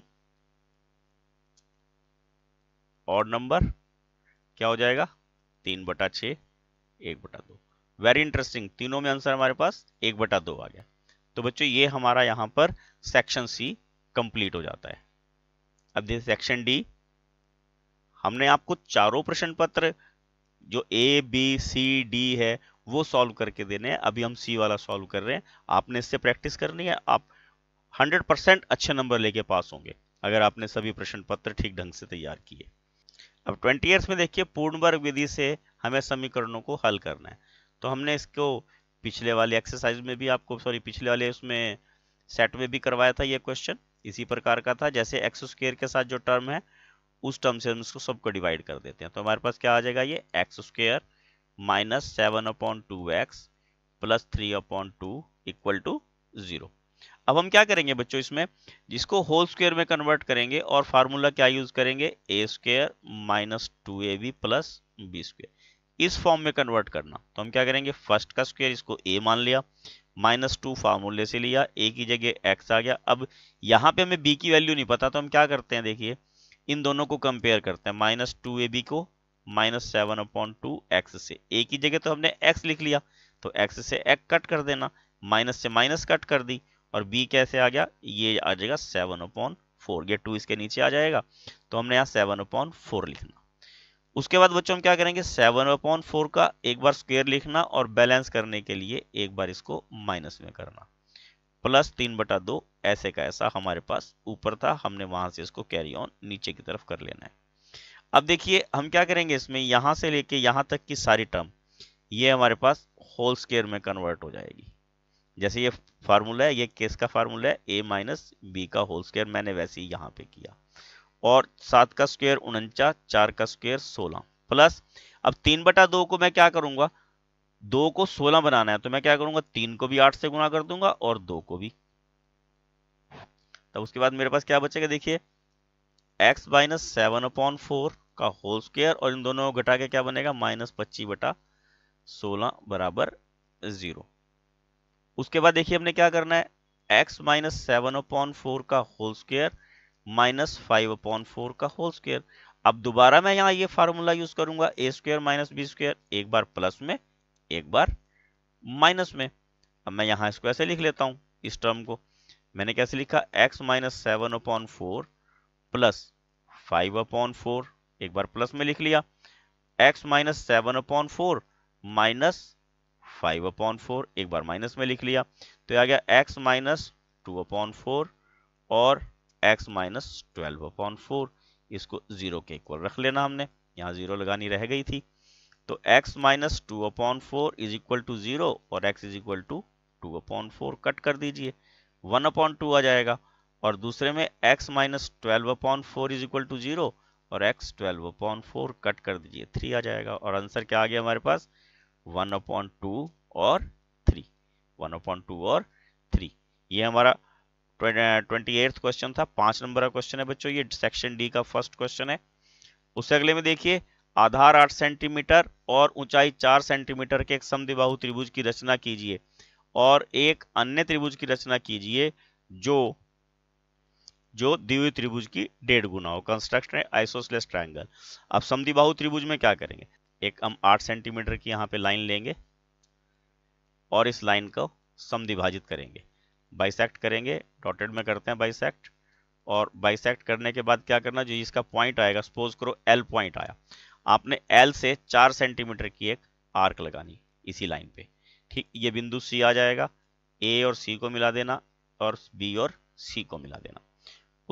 और नंबर क्या हो जाएगा तीन बटा छ एक बटा दो वेरी इंटरेस्टिंग तीनों में आंसर हमारे पास एक बटा दो आ गया तो बच्चों ये हमारा यहां पर सेक्शन सी कंप्लीट हो जाता है अब देखिए सेक्शन डी हमने आपको चारों प्रश्न पत्र जो ए बी सी डी है वो सॉल्व करके देने हैं अभी हम सी वाला सॉल्व कर रहे हैं आपने इससे प्रैक्टिस करनी है आप हंड्रेड परसेंट अच्छे नंबर लेके पास होंगे अगर आपने सभी प्रश्न पत्र ठीक ढंग से तैयार किए अब ट्वेंटी ईयर्स में देखिए पूर्ण वर्ग विधि से हमें समीकरणों को हल करना है तो हमने इसको पिछले वाले एक्सरसाइज में भी आपको सॉरी पिछले वाले उसमें सेट में भी करवाया था ये क्वेश्चन इसी प्रकार का था जैसे एक्स स्क्र के साथ जो टर्म है उस टर्म से हम इसको सबको डिवाइड कर देते हैं तो हमारे पास क्या आ जाएगा ये X square minus seven upon two x plus three upon two equal to zero अब हम क्या करेंगे बच्चों इसमें जिसको होल स्क्वेयर में कन्वर्ट करेंगे और फार्मूला क्या यूज करेंगे A square minus two A B plus B square इस फॉर्म में कन्वर्ट करना तो हम क्या करेंगे फर्स्ट का स्क्वेयर इसको ए मान लिया माइनस टू फार्मूले से लिया ए की जगह एक्स आ गया अब यहाँ पे हमें बी की वैल्यू नहीं पता तो हम क्या करते हैं देखिए इन दोनों को कंपेयर करते हैं माइनस टू ए बी को minus seven upon two X से ए की जगह तो हमने एक्स लिख लिया तो एक्स से एक्स कट कर देना माइनस से माइनस कट कर दी और बी कैसे आ गया ये आ जाएगा सेवन अपॉन फोर ये टू इसके नीचे आ जाएगा तो हमने यहाँ सेवन अपॉन फोर लिखना उसके बाद बच्चों हम क्या करेंगे सेवन अपॉन फोर का एक बार स्क्वेयर लिखना और बैलेंस करने के लिए एक बार इसको माइनस में करना प्लस तीन बटा दो ऐसे का ऐसा हमारे पास ऊपर था हमने वहां से इसको कैरी ऑन नीचे की तरफ कर लेना है अब देखिए हम क्या करेंगे इसमें यहां से लेके यहां तक की सारी टर्म ये हमारे पास होल स्केयर में कन्वर्ट हो जाएगी जैसे ये फार्मूला है ये केस का फार्मूला है ए माइनस बी का होल स्क्वायर मैंने वैसे ही यहाँ पे किया और सात का स्क्वायर उनचा चार का स्क्वायर सोलह प्लस अब तीन बटा दो को मैं क्या करूंगा दो को सोलह बनाना है तो मैं क्या करूंगा तीन को भी आठ से गुणा कर दूंगा और दो को भी तब उसके बाद मेरे पास क्या बचेगा देखिए X minus seven upon four का होल स्क्वायर और इन दोनों को घटा के क्या बनेगा माइनस पच्चीस बटा सोलह बराबर जीरो उसके बाद देखिए हमने क्या करना है X minus seven upon four का whole square minus five upon four का होल स्क्वेयर अब दोबारा मैं यहाँ ये फार्मूला यूज करूंगा A square minus B square एक बार प्लस में एक बार माइनस में अब मैं यहाँ इसको ऐसे लिख लेता हूँ इस टर्म को मैंने कैसे लिखा X minus seven upon four plus five upon four एक बार प्लस में लिख लिया X minus seven upon four minus five upon four एक बार माइनस में लिख लिया तो आ गया x minus two upon four और x minus twelve upon four इसको जीरो के इक्वल रख लेना हमने यहाँ जीरो लगानी रह गई थी तो x minus two upon four is equal to zero और x is equal to two upon four cut कर दीजिए वन अपॉन टू आ जाएगा और दूसरे में x minus twelve upon four is equal to zero और x twelve upon four cut कर दीजिए थ्री आ जाएगा और आंसर क्या आ गया हमारे पास वन अपॉन टू और थ्री वन अपॉन टू और थ्री ये हमारा ट्वेंटी एट क्वेश्चन था पांच नंबर का क्वेश्चन है बच्चों ये सेक्शन डी का फर्स्ट क्वेश्चन है उससे अगले में देखिए आधार आठ सेंटीमीटर और ऊंचाई चार सेंटीमीटर के एक समद्विबाहु त्रिभुज की रचना कीजिए और एक अन्य त्रिभुज की रचना कीजिए जो जो दिव्य त्रिभुज की डेढ़ गुना हो कंस्ट्रक्शन आइसोसलेस ट्रायंगल अब समद्विबाहु त्रिभुज में क्या करेंगे एक हम आठ सेंटीमीटर की यहाँ पे लाइन लेंगे और इस लाइन को समिभाजित करेंगे बाइसेक्ट करेंगे डॉटेड में करते हैं बाइसेक्ट और बाइसेक्ट करने के बाद क्या करना जो इसका पॉइंट आएगा सपोज करो एल पॉइंट आया आपने एल से चार सेंटीमीटर की एक आर्क लगानी इसी लाइन पे ठीक ये बिंदु सी आ जाएगा ए और सी को मिला देना और बी और सी को मिला देना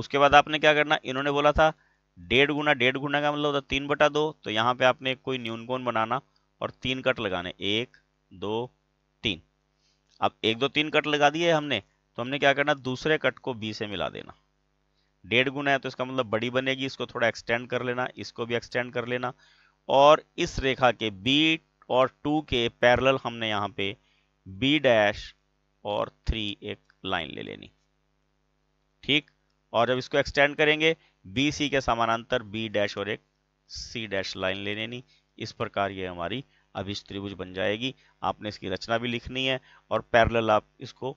उसके बाद आपने क्या करना इन्होंने बोला था डेढ़ गुना डेढ़ गुना का मतलब होता है तीन बटा दो तो यहाँ पे आपने कोई न्यूनकोण बनाना और तीन कट लगाने एक दो तीन अब एक दो तीन कट लगा दिए हमने तो हमने क्या करना दूसरे कट को बी से मिला देना डेढ़ गुना है तो इसका मतलब बड़ी बनेगी इसको थोड़ा एक्सटेंड कर लेना इसको भी एक्सटेंड कर लेना और इस रेखा के बी और टू के पैरल हमने यहाँ पे बी डैश और थ्री एक लाइन ले लेनी ठीक और जब इसको एक्सटेंड करेंगे बी सी के समानांतर बी डैश और एक सी डैश लाइन ले लेनी इस प्रकार ये हमारी अभिष्ट त्रिभुज बन जाएगी आपने इसकी रचना भी लिखनी है और पैरेलल आप इसको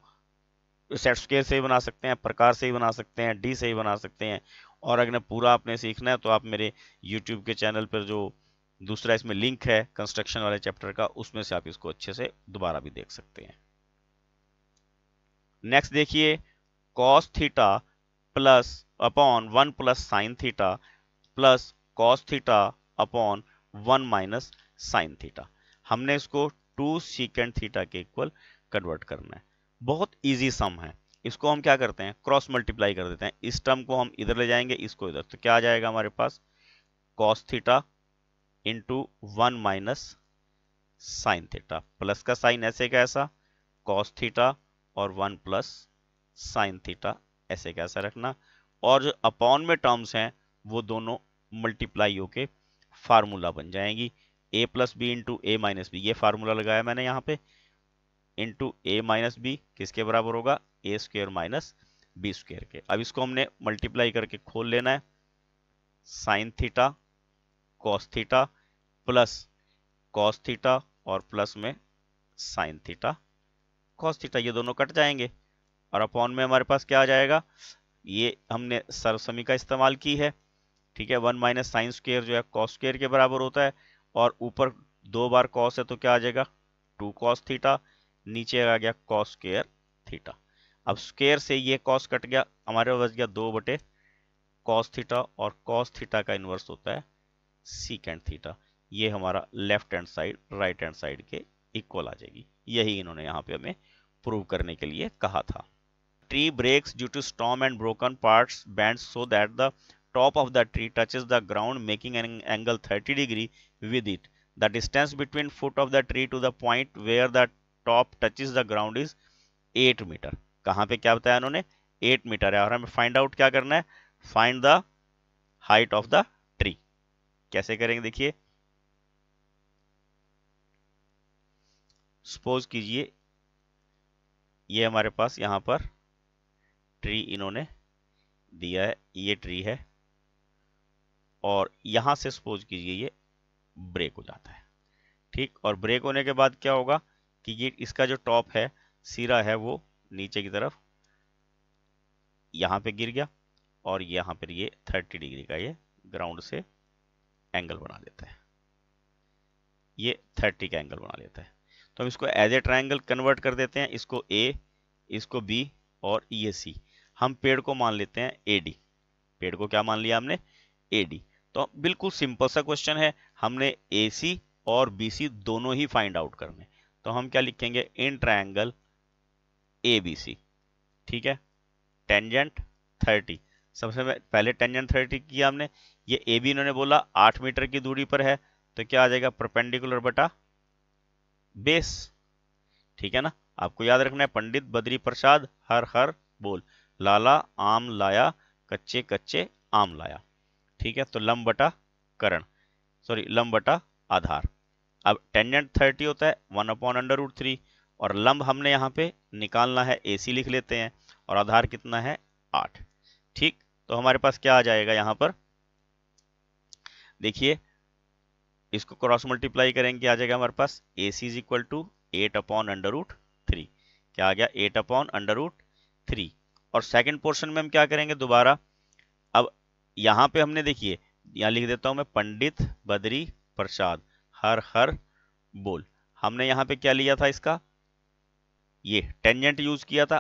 सेट स्केल से ही बना सकते हैं प्रकार से ही बना सकते हैं डी से ही बना सकते हैं और अगर पूरा आपने सीखना है तो आप मेरे यूट्यूब के चैनल पर जो दूसरा इसमें लिंक है कंस्ट्रक्शन वाले चैप्टर का उसमें से आप इसको अच्छे से दोबारा भी देख सकते हैं नेक्स्ट देखिए cos theta plus upon one plus sine theta plus cos theta upon one minus sine theta हमने इसको टू सीकेंड थीटा के इक्वल कन्वर्ट करना है बहुत इजी सम है इसको हम क्या करते हैं क्रॉस मल्टीप्लाई कर देते हैं इस टर्म को हम इधर ले जाएंगे इसको इधर तो क्या आ जाएगा हमारे पास cos theta into one minus sine theta plus का साइन ऐसे का ऐसा कॉस थीटा और वन प्लस साइन थीटा ऐसे कैसा रखना और जो अपॉन में टर्म्स हैं वो दोनों मल्टीप्लाई होके फार्मूला बन जाएंगी A plus B into A minus B ये फार्मूला लगाया मैंने यहाँ पे इंटू ए माइनस बी किसके बराबर होगा A square minus B square के अब इसको हमने मल्टीप्लाई करके खोल लेना है sine theta cos theta plus cos theta और प्लस में साइन थीटा कॉस थीटा ये दोनों कट जाएंगे और अपॉन में हमारे पास क्या आ जाएगा ये हमने सर्वसमी का इस्तेमाल की है ठीक है वन माइनस साइन स्केयर जो है कॉस स्केयर के बराबर होता है और ऊपर दो बार कॉस है तो क्या आ जाएगा टू कॉस थीटा नीचे आ गया कॉस स्केयर थीटा अब स्केयर से ये कॉस कट गया हमारे बच गया दो बटे कॉस थीटा और कॉस थीटा का इन्वर्स होता है सीकेंड थीटा ये हमारा left hand side right hand side के इक्वल आ जाएगी यही इन्होंने यहाँ पे हमें प्रूव करने के लिए कहा था tree breaks due to storm and broken parts bends so that the top of the tree touches the ground making an angle 30 degree with it. The distance between foot of the tree to the point where the top touches the ground is 8 meter kahan pe kya bataya unhone 8 meter hai aur hame find out kya karna hai find the height of the tree kaise karenge dekhiye suppose कीजिए ये हमारे पास यहाँ पर tree इन्होंने दिया है ये tree है और यहां से सपोज कीजिए ये ब्रेक हो जाता है ठीक और ब्रेक होने के बाद क्या होगा कि ये इसका जो टॉप है सिरा है वो नीचे की तरफ यहां पे गिर गया और यहां पर ये 30 डिग्री का ये ग्राउंड से एंगल बना देता है ये 30 का एंगल बना लेता है तो हम इसको एज ए ट्राइंगल कन्वर्ट कर देते हैं इसको ए इसको बी और ये सी हम पेड़ को मान लेते हैं एडी पेड़ को क्या मान लिया हमने डी तो बिल्कुल सिंपल सा क्वेश्चन है हमने एसी और बीसी दोनों ही फाइंड आउट करने तो हम क्या लिखेंगे इन ट्रायंगल सी ठीक है टेंजेंट थर्टी सबसे पहले टेंजेंट थर्टी किया हमने ये ए बी इन्होंने बोला आठ मीटर की दूरी पर है तो क्या आ जाएगा परपेंडिकुलर बटा बेस ठीक है ना आपको याद रखना है पंडित बद्री प्रसाद हर हर बोल लाला आम लाया कच्चे कच्चे आम लाया ठीक है तो लंबटा करण सॉरी लंबटा आधार अब टेंजेंट थर्टी होता है one upon under root three और लंब हमने यहाँ पे निकालना है ए लिख लेते हैं और आधार कितना है आठ ठीक तो हमारे पास क्या आ जाएगा यहाँ पर देखिए इसको क्रॉस मल्टीप्लाई करेंगे आ जाएगा हमारे पास A C is equal to eight upon under root three क्या आ गया eight upon under root three और सेकंड पोर्शन में हम क्या करेंगे दोबारा अब यहाँ पे हमने देखिए यहाँ लिख देता हूँ मैं पंडित बद्री प्रसाद हर हर बोल हमने यहाँ पे क्या लिया था इसका ये टेंजेंट यूज किया था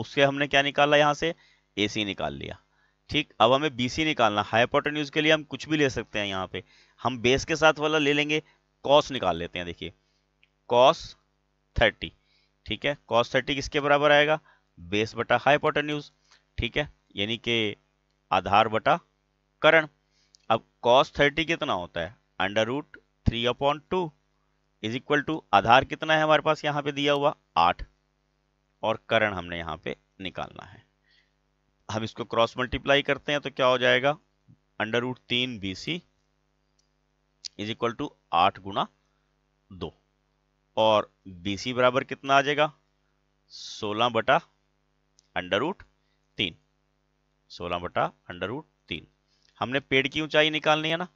उससे हमने क्या निकाला यहाँ से एसी निकाल लिया ठीक अब हमें बीसी निकालना यूज के लिए हम कुछ भी ले सकते हैं यहाँ पे हम बेस के साथ वाला ले लेंगे कॉस निकाल लेते हैं देखिए कॉस थर्टी ठीक है कॉस थर्टी किसके बराबर आएगा बेस बटा हाइपोटेन्यूज ठीक है यानी कि आधार बटा करण अब कॉस थर्टी कितना होता है under root three upon two is equal to आधार कितना है हमारे पास यहाँ पे दिया हुआ आठ और करण हमने यहाँ पे निकालना है हम इसको क्रॉस मल्टीप्लाई करते हैं तो क्या हो जाएगा अंडर रूट तीन B C is equal to आठ गुना दो और बी सी बराबर कितना आ जाएगा सोलह बटा अंडर रूट तीन सोलह बटा अंडर रूट तीन हमने पेड़ की ऊंचाई निकालनी है ना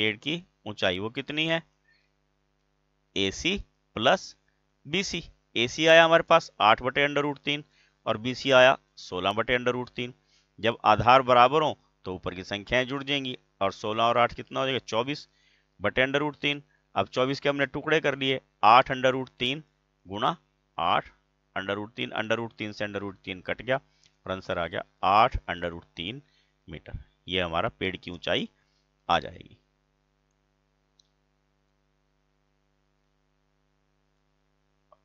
पेड़ की ऊंचाई वो कितनी है ए सी प्लस बी सी ए सी आया हमारे पास आठ बटे अंडर रूट तीन और बी सी आया सोलह बटे अंडर रूट तीन जब आधार बराबर हो तो ऊपर की संख्याएं जुड़ जाएंगी और सोलह और आठ कितना हो जाएगा चौबीस बटे अंडर रूट तीन अब चौबीस के हमने टुकड़े कर लिए आठ अंडर रूट तीन गुणा आठ अंडर रूट तीन अंडर रूट तीन से अंडर रूट तीन कट गया और आंसर आ गया आठ अंडर रूट तीन मीटर ये हमारा पेड़ की ऊंचाई आ जाएगी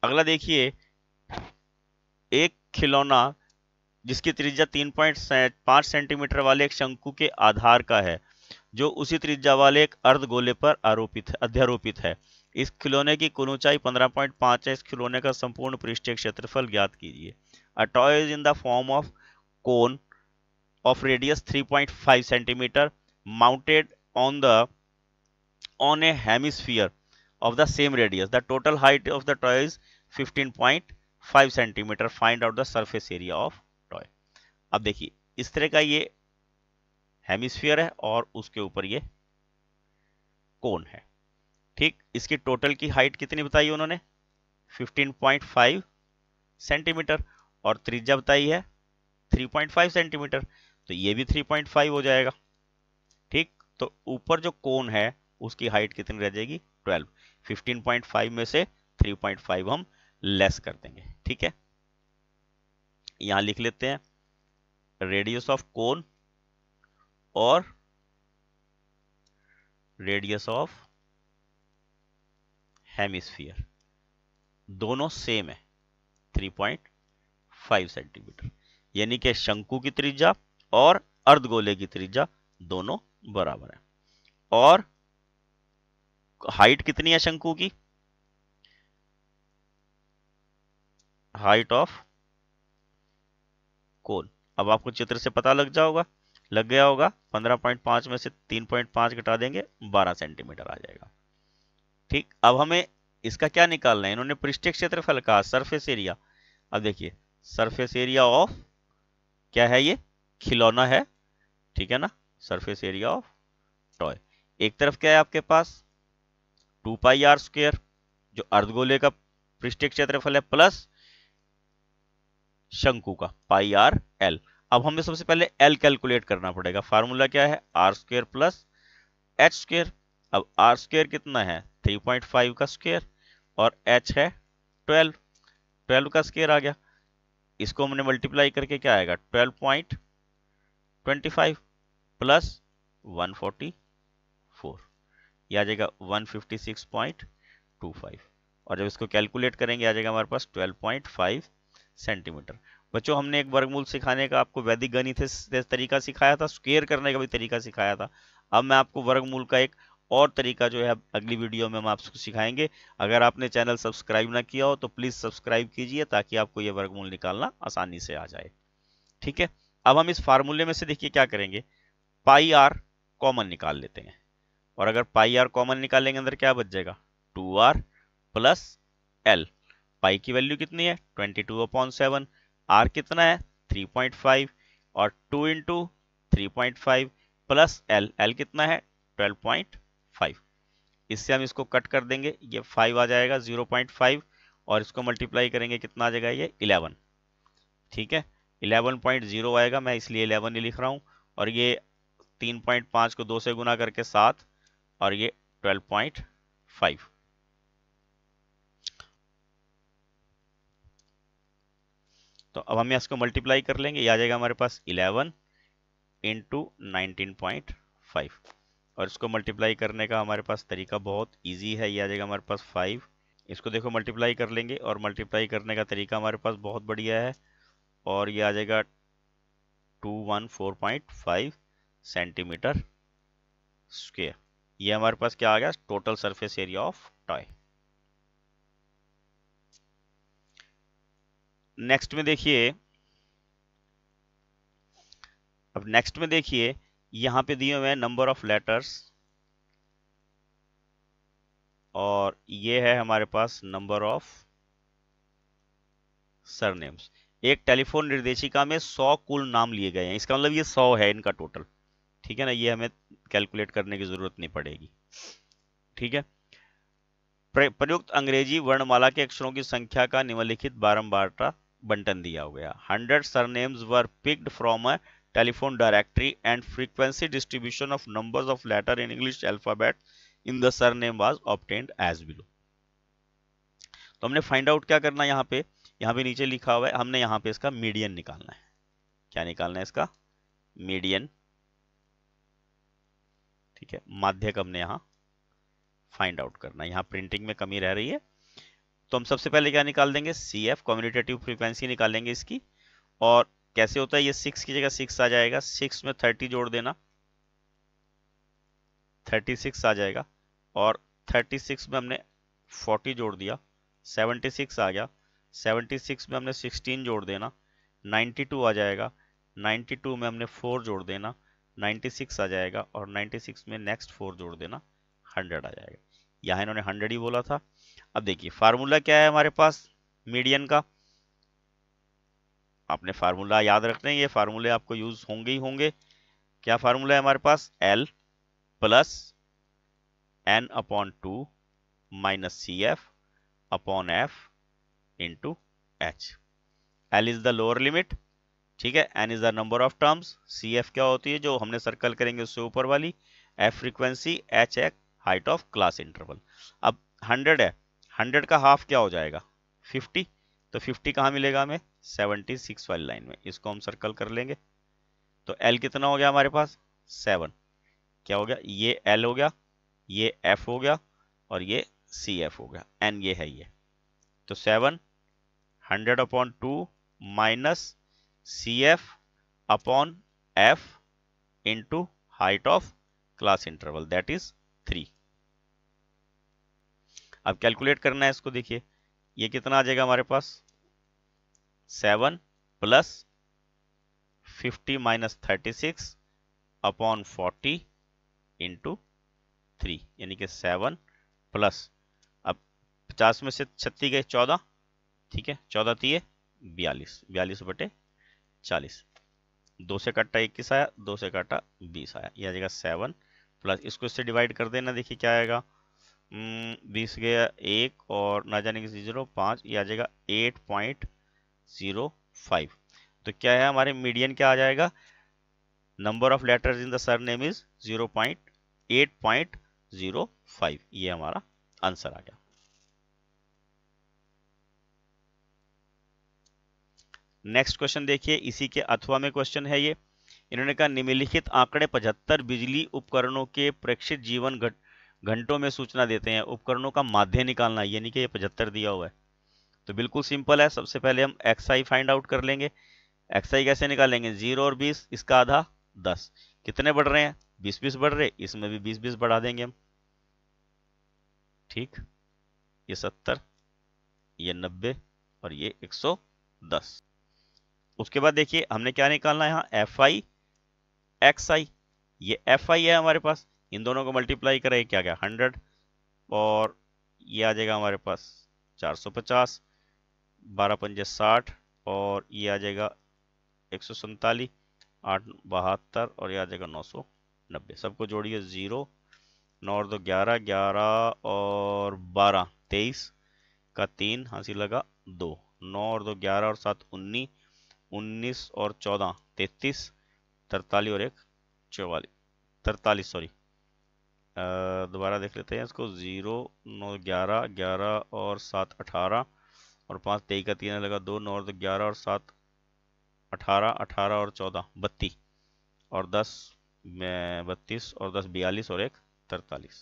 अगला देखिए एक खिलौना जिसकी त्रिज्या तीन पॉइंट पांच सेंटीमीटर वाले एक शंकु के आधार का है जो उसी त्रिज्या वाले एक अर्ध गोले पर आरोपित अध्यारोपित है इस खिलौने की कुल ऊंचाई 15.5 है इस खिलौने का संपूर्ण पृष्ठीय क्षेत्रफल ज्ञात कीजिए a toy is in the form of cone of radius 3.5 centimetre mounted on the on a hemisphere of the same radius the total height of the toy is 15.5 centimetre find out the surface area of toy अब देखिए इस तरह का ये hemisphere है और उसके ऊपर ये कोन है ठीक इसकी टोटल की हाइट कितनी बताई उन्होंने 15.5 सेंटीमीटर और त्रिज्या बताई है 3.5 सेंटीमीटर तो ये भी 3.5 हो जाएगा ठीक तो ऊपर जो कोन है उसकी हाइट कितनी रह जाएगी 12 15.5 में से 3.5 हम लेस कर देंगे ठीक है यहां लिख लेते हैं रेडियस ऑफ कोन और रेडियस ऑफ हेमिस्फीयर दोनों सेम है 3.5 सेंटीमीटर यानी कि शंकु की त्रिज्या और अर्धगोले की त्रिज्या दोनों बराबर है और हाइट कितनी है शंकु की हाइट ऑफ कोन अब आपको चित्र से पता लग जाओगा लग गया होगा 15.5 में से 3.5 घटा देंगे 12 सेंटीमीटर आ जाएगा ठीक अब हमें इसका क्या निकालना है इन्होंने पृष्ठ क्षेत्रफल कहा सरफेस एरिया अब देखिए सरफेस एरिया ऑफ क्या है ये खिलौना है ठीक है ना सरफेस एरिया ऑफ टॉय एक तरफ क्या है आपके पास टू पाई आर स्क्र जो अर्धगोले का पृष्ठ क्षेत्रफल है प्लस शंकु का पाई आर एल अब हमें सबसे पहले एल कैलकुलेट करना पड़ेगा फार्मूला क्या है R square plus H square अब आर स्क्र कितना है 3.5 का स्क्वेयर और h है 12 12 का स्क्वेयर आ गया इसको हमने मल्टीप्लाई करके क्या आएगा 12.25 प्लस 144 ये आ जाएगा 156.25 और जब इसको कैलकुलेट करेंगे आ जाएगा हमारे पास 12.5 सेंटीमीटर बच्चों हमने एक वर्गमूल सिखाने का आपको वैदिक गणित तरीका सिखाया था स्क्वेयर करने का भी तरीका सिखाया था अब मैं आपको वर्गमूल का एक और तरीका जो है अगली वीडियो में हम आपको सिखाएंगे अगर आपने चैनल सब्सक्राइब ना किया हो तो प्लीज़ सब्सक्राइब कीजिए ताकि आपको ये वर्गमूल निकालना आसानी से आ जाए ठीक है अब हम इस फार्मूले में से देखिए क्या करेंगे पाई आर कॉमन निकाल लेते हैं और अगर पाई आर कॉमन निकालेंगे अंदर क्या बच जाएगा two R plus L pi की वैल्यू कितनी है twenty two upon seven R कितना है थ्री पॉइंट फाइव और two into three point five plus L L कितना है ट्वेल्व पॉइंट फाइव इससे हम इसको कट कर देंगे ये फाइव आ जाएगा जीरो पॉइंट फाइव और इसको मल्टीप्लाई करेंगे कितना आ जाएगा ये इलेवन ठीक है इलेवन पॉइंट जीरो आएगा मैं इसलिए इलेवन ही लिख रहा हूँ और ये तीन पॉइंट पाँच को दो से गुना करके सात और ये ट्वेल्व पॉइंट फाइव तो अब हम इसको मल्टीप्लाई कर लेंगे ये आ जाएगा हमारे पास 11 इंटू नाइनटीन पॉइंट फाइव और इसको मल्टीप्लाई करने का हमारे पास तरीका बहुत ईजी है ये आ जाएगा हमारे पास फाइव इसको देखो मल्टीप्लाई कर लेंगे और मल्टीप्लाई करने का तरीका हमारे पास बहुत बढ़िया है और ये आ जाएगा two one four point five centimetre square ये हमारे पास क्या आ गया total surface area of toy next में देखिए अब नेक्स्ट में देखिए यहां पे दिए हुए हैं नंबर ऑफ लेटर्स और ये है हमारे पास नंबर ऑफ सरनेम्स एक टेलीफोन निर्देशिका में सौ कुल नाम लिए गए हैं इसका मतलब ये सौ है इनका टोटल ठीक है ना ये हमें कैलकुलेट करने की जरूरत नहीं पड़ेगी ठीक है प्रयुक्त अंग्रेजी वर्णमाला के अक्षरों की संख्या का निम्नलिखित बारम्बारता बंटन दिया हो गया hundred surnames were picked from a telephone directory and frequency distribution of numbers of letter in English alphabet in the surname was obtained as below. तो हमने फाइंड आउट क्या करना है यहाँ पे यहाँ पे नीचे लिखा हुआ है हमने यहाँ पे इसका मीडियन निकालना है क्या निकालना है इसका मीडियन ठीक है माध्यक हमने यहाँ फाइंड आउट करना है यहाँ प्रिंटिंग में कमी रह रही है तो हम सबसे पहले क्या निकाल देंगे सी एफ कम्युनिटेटिव फ्रिक्वेंसी निकालेंगे इसकी और कैसे होता है ये सिक्स की जगह सिक्स आ जाएगा सिक्स में थर्टी जोड़ देना थर्टी सिक्स आ जाएगा और थर्टी सिक्स में हमने फोर्टी जोड़ दिया सेवेंटी सिक्स आ गया सेवेंटी सिक्स में हमने सिक्सटीन जोड़ देना नाइन्टी टू आ जाएगा नाइन्टी टू में हमने फोर जोड़ देना नाइन्टी सिक्स आ जाएगा और नाइन्टी सिक्स में नेक्स्ट फोर जोड़ देना हंड्रेड आ जाएगा यहाँ इन्होंने हंड्रेड ही बोला था अब देखिए फार्मूला क्या है हमारे पास मीडियन का आपने फार्मूला याद रखना है ये फार्मूले आपको यूज होंगे ही होंगे क्या फार्मूला है हमारे पास L plus N upon two minus C F upon F into H L is the lower limit ठीक है N is the number of terms C F क्या होती है जो हमने सर्कल करेंगे उससे ऊपर वाली एफ फ्रीक्वेंसी एच एक हाइट ऑफ क्लास इंटरवल अब हंड्रेड है हंड्रेड का हाफ क्या हो जाएगा फिफ्टी तो फिफ्टी कहाँ मिलेगा हमें सेवनटी सिक्स वाली लाइन में इसको हम सर्कल कर लेंगे तो एल कितना हो गया हमारे पास सेवन क्या हो गया ये एल हो गया ये एफ हो गया और ये सी एफ हो गया एन ये है ये तो seven hundred upon two minus C F upon F into height of class interval that is three अब कैलकुलेट करना है इसको देखिए ये कितना आ जाएगा हमारे पास seven plus fifty minus thirty six upon forty into three यानी कि सेवन प्लस अब पचास में से छत्तीस गए चौदह ठीक है चौदह तीय बयालीस बयालीस बटे चालीस दो से काटा इक्कीस आया दो से काटा बीस आया यह आ जाएगा सेवन प्लस इसको इससे डिवाइड कर देना देखिए क्या आएगा बीस गया एक और ना जाने किसी जीरो पाँच ये आ जाएगा एट पॉइंट जीरो फाइव तो क्या है हमारे मीडियन क्या आ जाएगा number of letters in the surname is zero point eight point zero five ये हमारा आंसर आ गया नेक्स्ट क्वेश्चन देखिए इसी के अथवा में क्वेश्चन है ये इन्होंने कहा निम्नलिखित आंकड़े 75 बिजली उपकरणों के प्रेक्षित जीवन घट घंटों में सूचना देते हैं उपकरणों का माध्य निकालना यानी कि ये 75 दिया हुआ है तो बिल्कुल सिंपल है सबसे पहले हम एक्स आई फाइंड आउट कर लेंगे एक्स आई कैसे निकालेंगे जीरो और बीस इसका आधा दस कितने बढ़ रहे हैं बीस बीस बढ़ रहे इसमें भी बीस बीस बढ़ा देंगे हम ठीक ये सत्तर ये नब्बे और ये एक सौ दस उसके बाद देखिए हमने क्या निकालना है यहाँ एफ आई एक्स आई ये एफ आई है हमारे पास इन दोनों को मल्टीप्लाई करें क्या क्या हंड्रेड और ये आ जाएगा हमारे पास चार सौ पचास बारह पंजे साठ और ये आ जाएगा एक सौ सैतालीस आठ बहत्तर और ये आ जाएगा नौ सौ नब्बे सबको जोड़िए ज़ीरो नौ और दो ग्यारह ग्यारह और बारह तेईस का तीन हासिल लगा दो नौ और दो ग्यारह और सात उन्नीस उन्नीस और चौदह तैतीस तरतालीस और एक चौवालीस तरतालीस सॉरी दोबारा देख लेते हैं इसको ज़ीरो नौ ग्यारह ग्यारह और सात अठारह और पाँच तेई का तीन लगा दो नौ और दो ग्यारह और सात अठारह अठारह और चौदह बत्तीस और दस बत्तीस और दस बयालीस और एक तरतालीस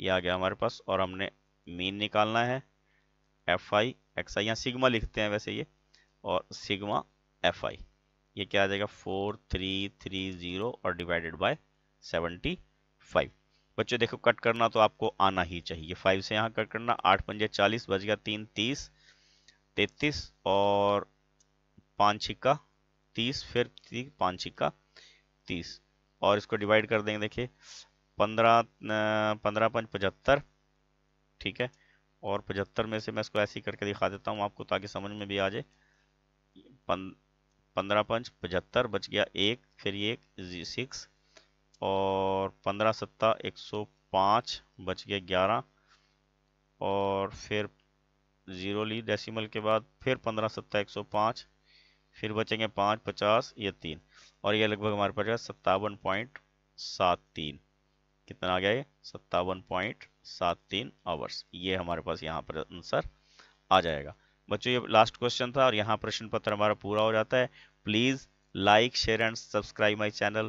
ये आ गया हमारे पास और हमने मीन निकालना है एफ आई एक्स आई यहाँ सिग्मा लिखते हैं वैसे ये और सिगमा एफ आई ये क्या आ जाएगा फोर थ्री थ्री ज़ीरो और डिवाइडेड बाय सेवेंटी फाइव बच्चों देखो कट करना तो आपको आना ही चाहिए फाइव से यहाँ कट करना आठ पंजे चालीस बज गया तीन तीस तैतीस और पाँच छिक्का तीस फिर पाँच छिक्का तीस और इसको डिवाइड कर देंगे देखिए पंद्रह पंद्रह पंच पचहत्तर ठीक है और पचहत्तर में से मैं इसको ऐसे ही करके दिखा देता हूँ आपको ताकि समझ में भी आ जाए पंद्रह पंच पचहत्तर बच गया एक फिर एक सिक्स और पंद्रह सत्ता एक सौ पाँच बच गया ग्यारह और फिर ज़ीरो ली डेसिमल के बाद फिर पंद्रह सत्ता एक सौ पाँच फिर बचेंगे पाँच पचास या तीन और ये लगभग हमारे पास सत्तावन पॉइंट सात तीन कितना आ गया ये सत्तावन पॉइंट सात तीन आवर्स ये हमारे पास यहाँ पर आंसर आ जाएगा बच्चों ये लास्ट क्वेश्चन था और यहाँ प्रश्न पत्र हमारा पूरा हो जाता है please like share and subscribe my channel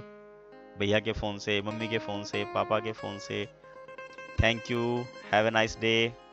भैया के फ़ोन से मम्मी के फ़ोन से पापा के फ़ोन से thank you have a nice day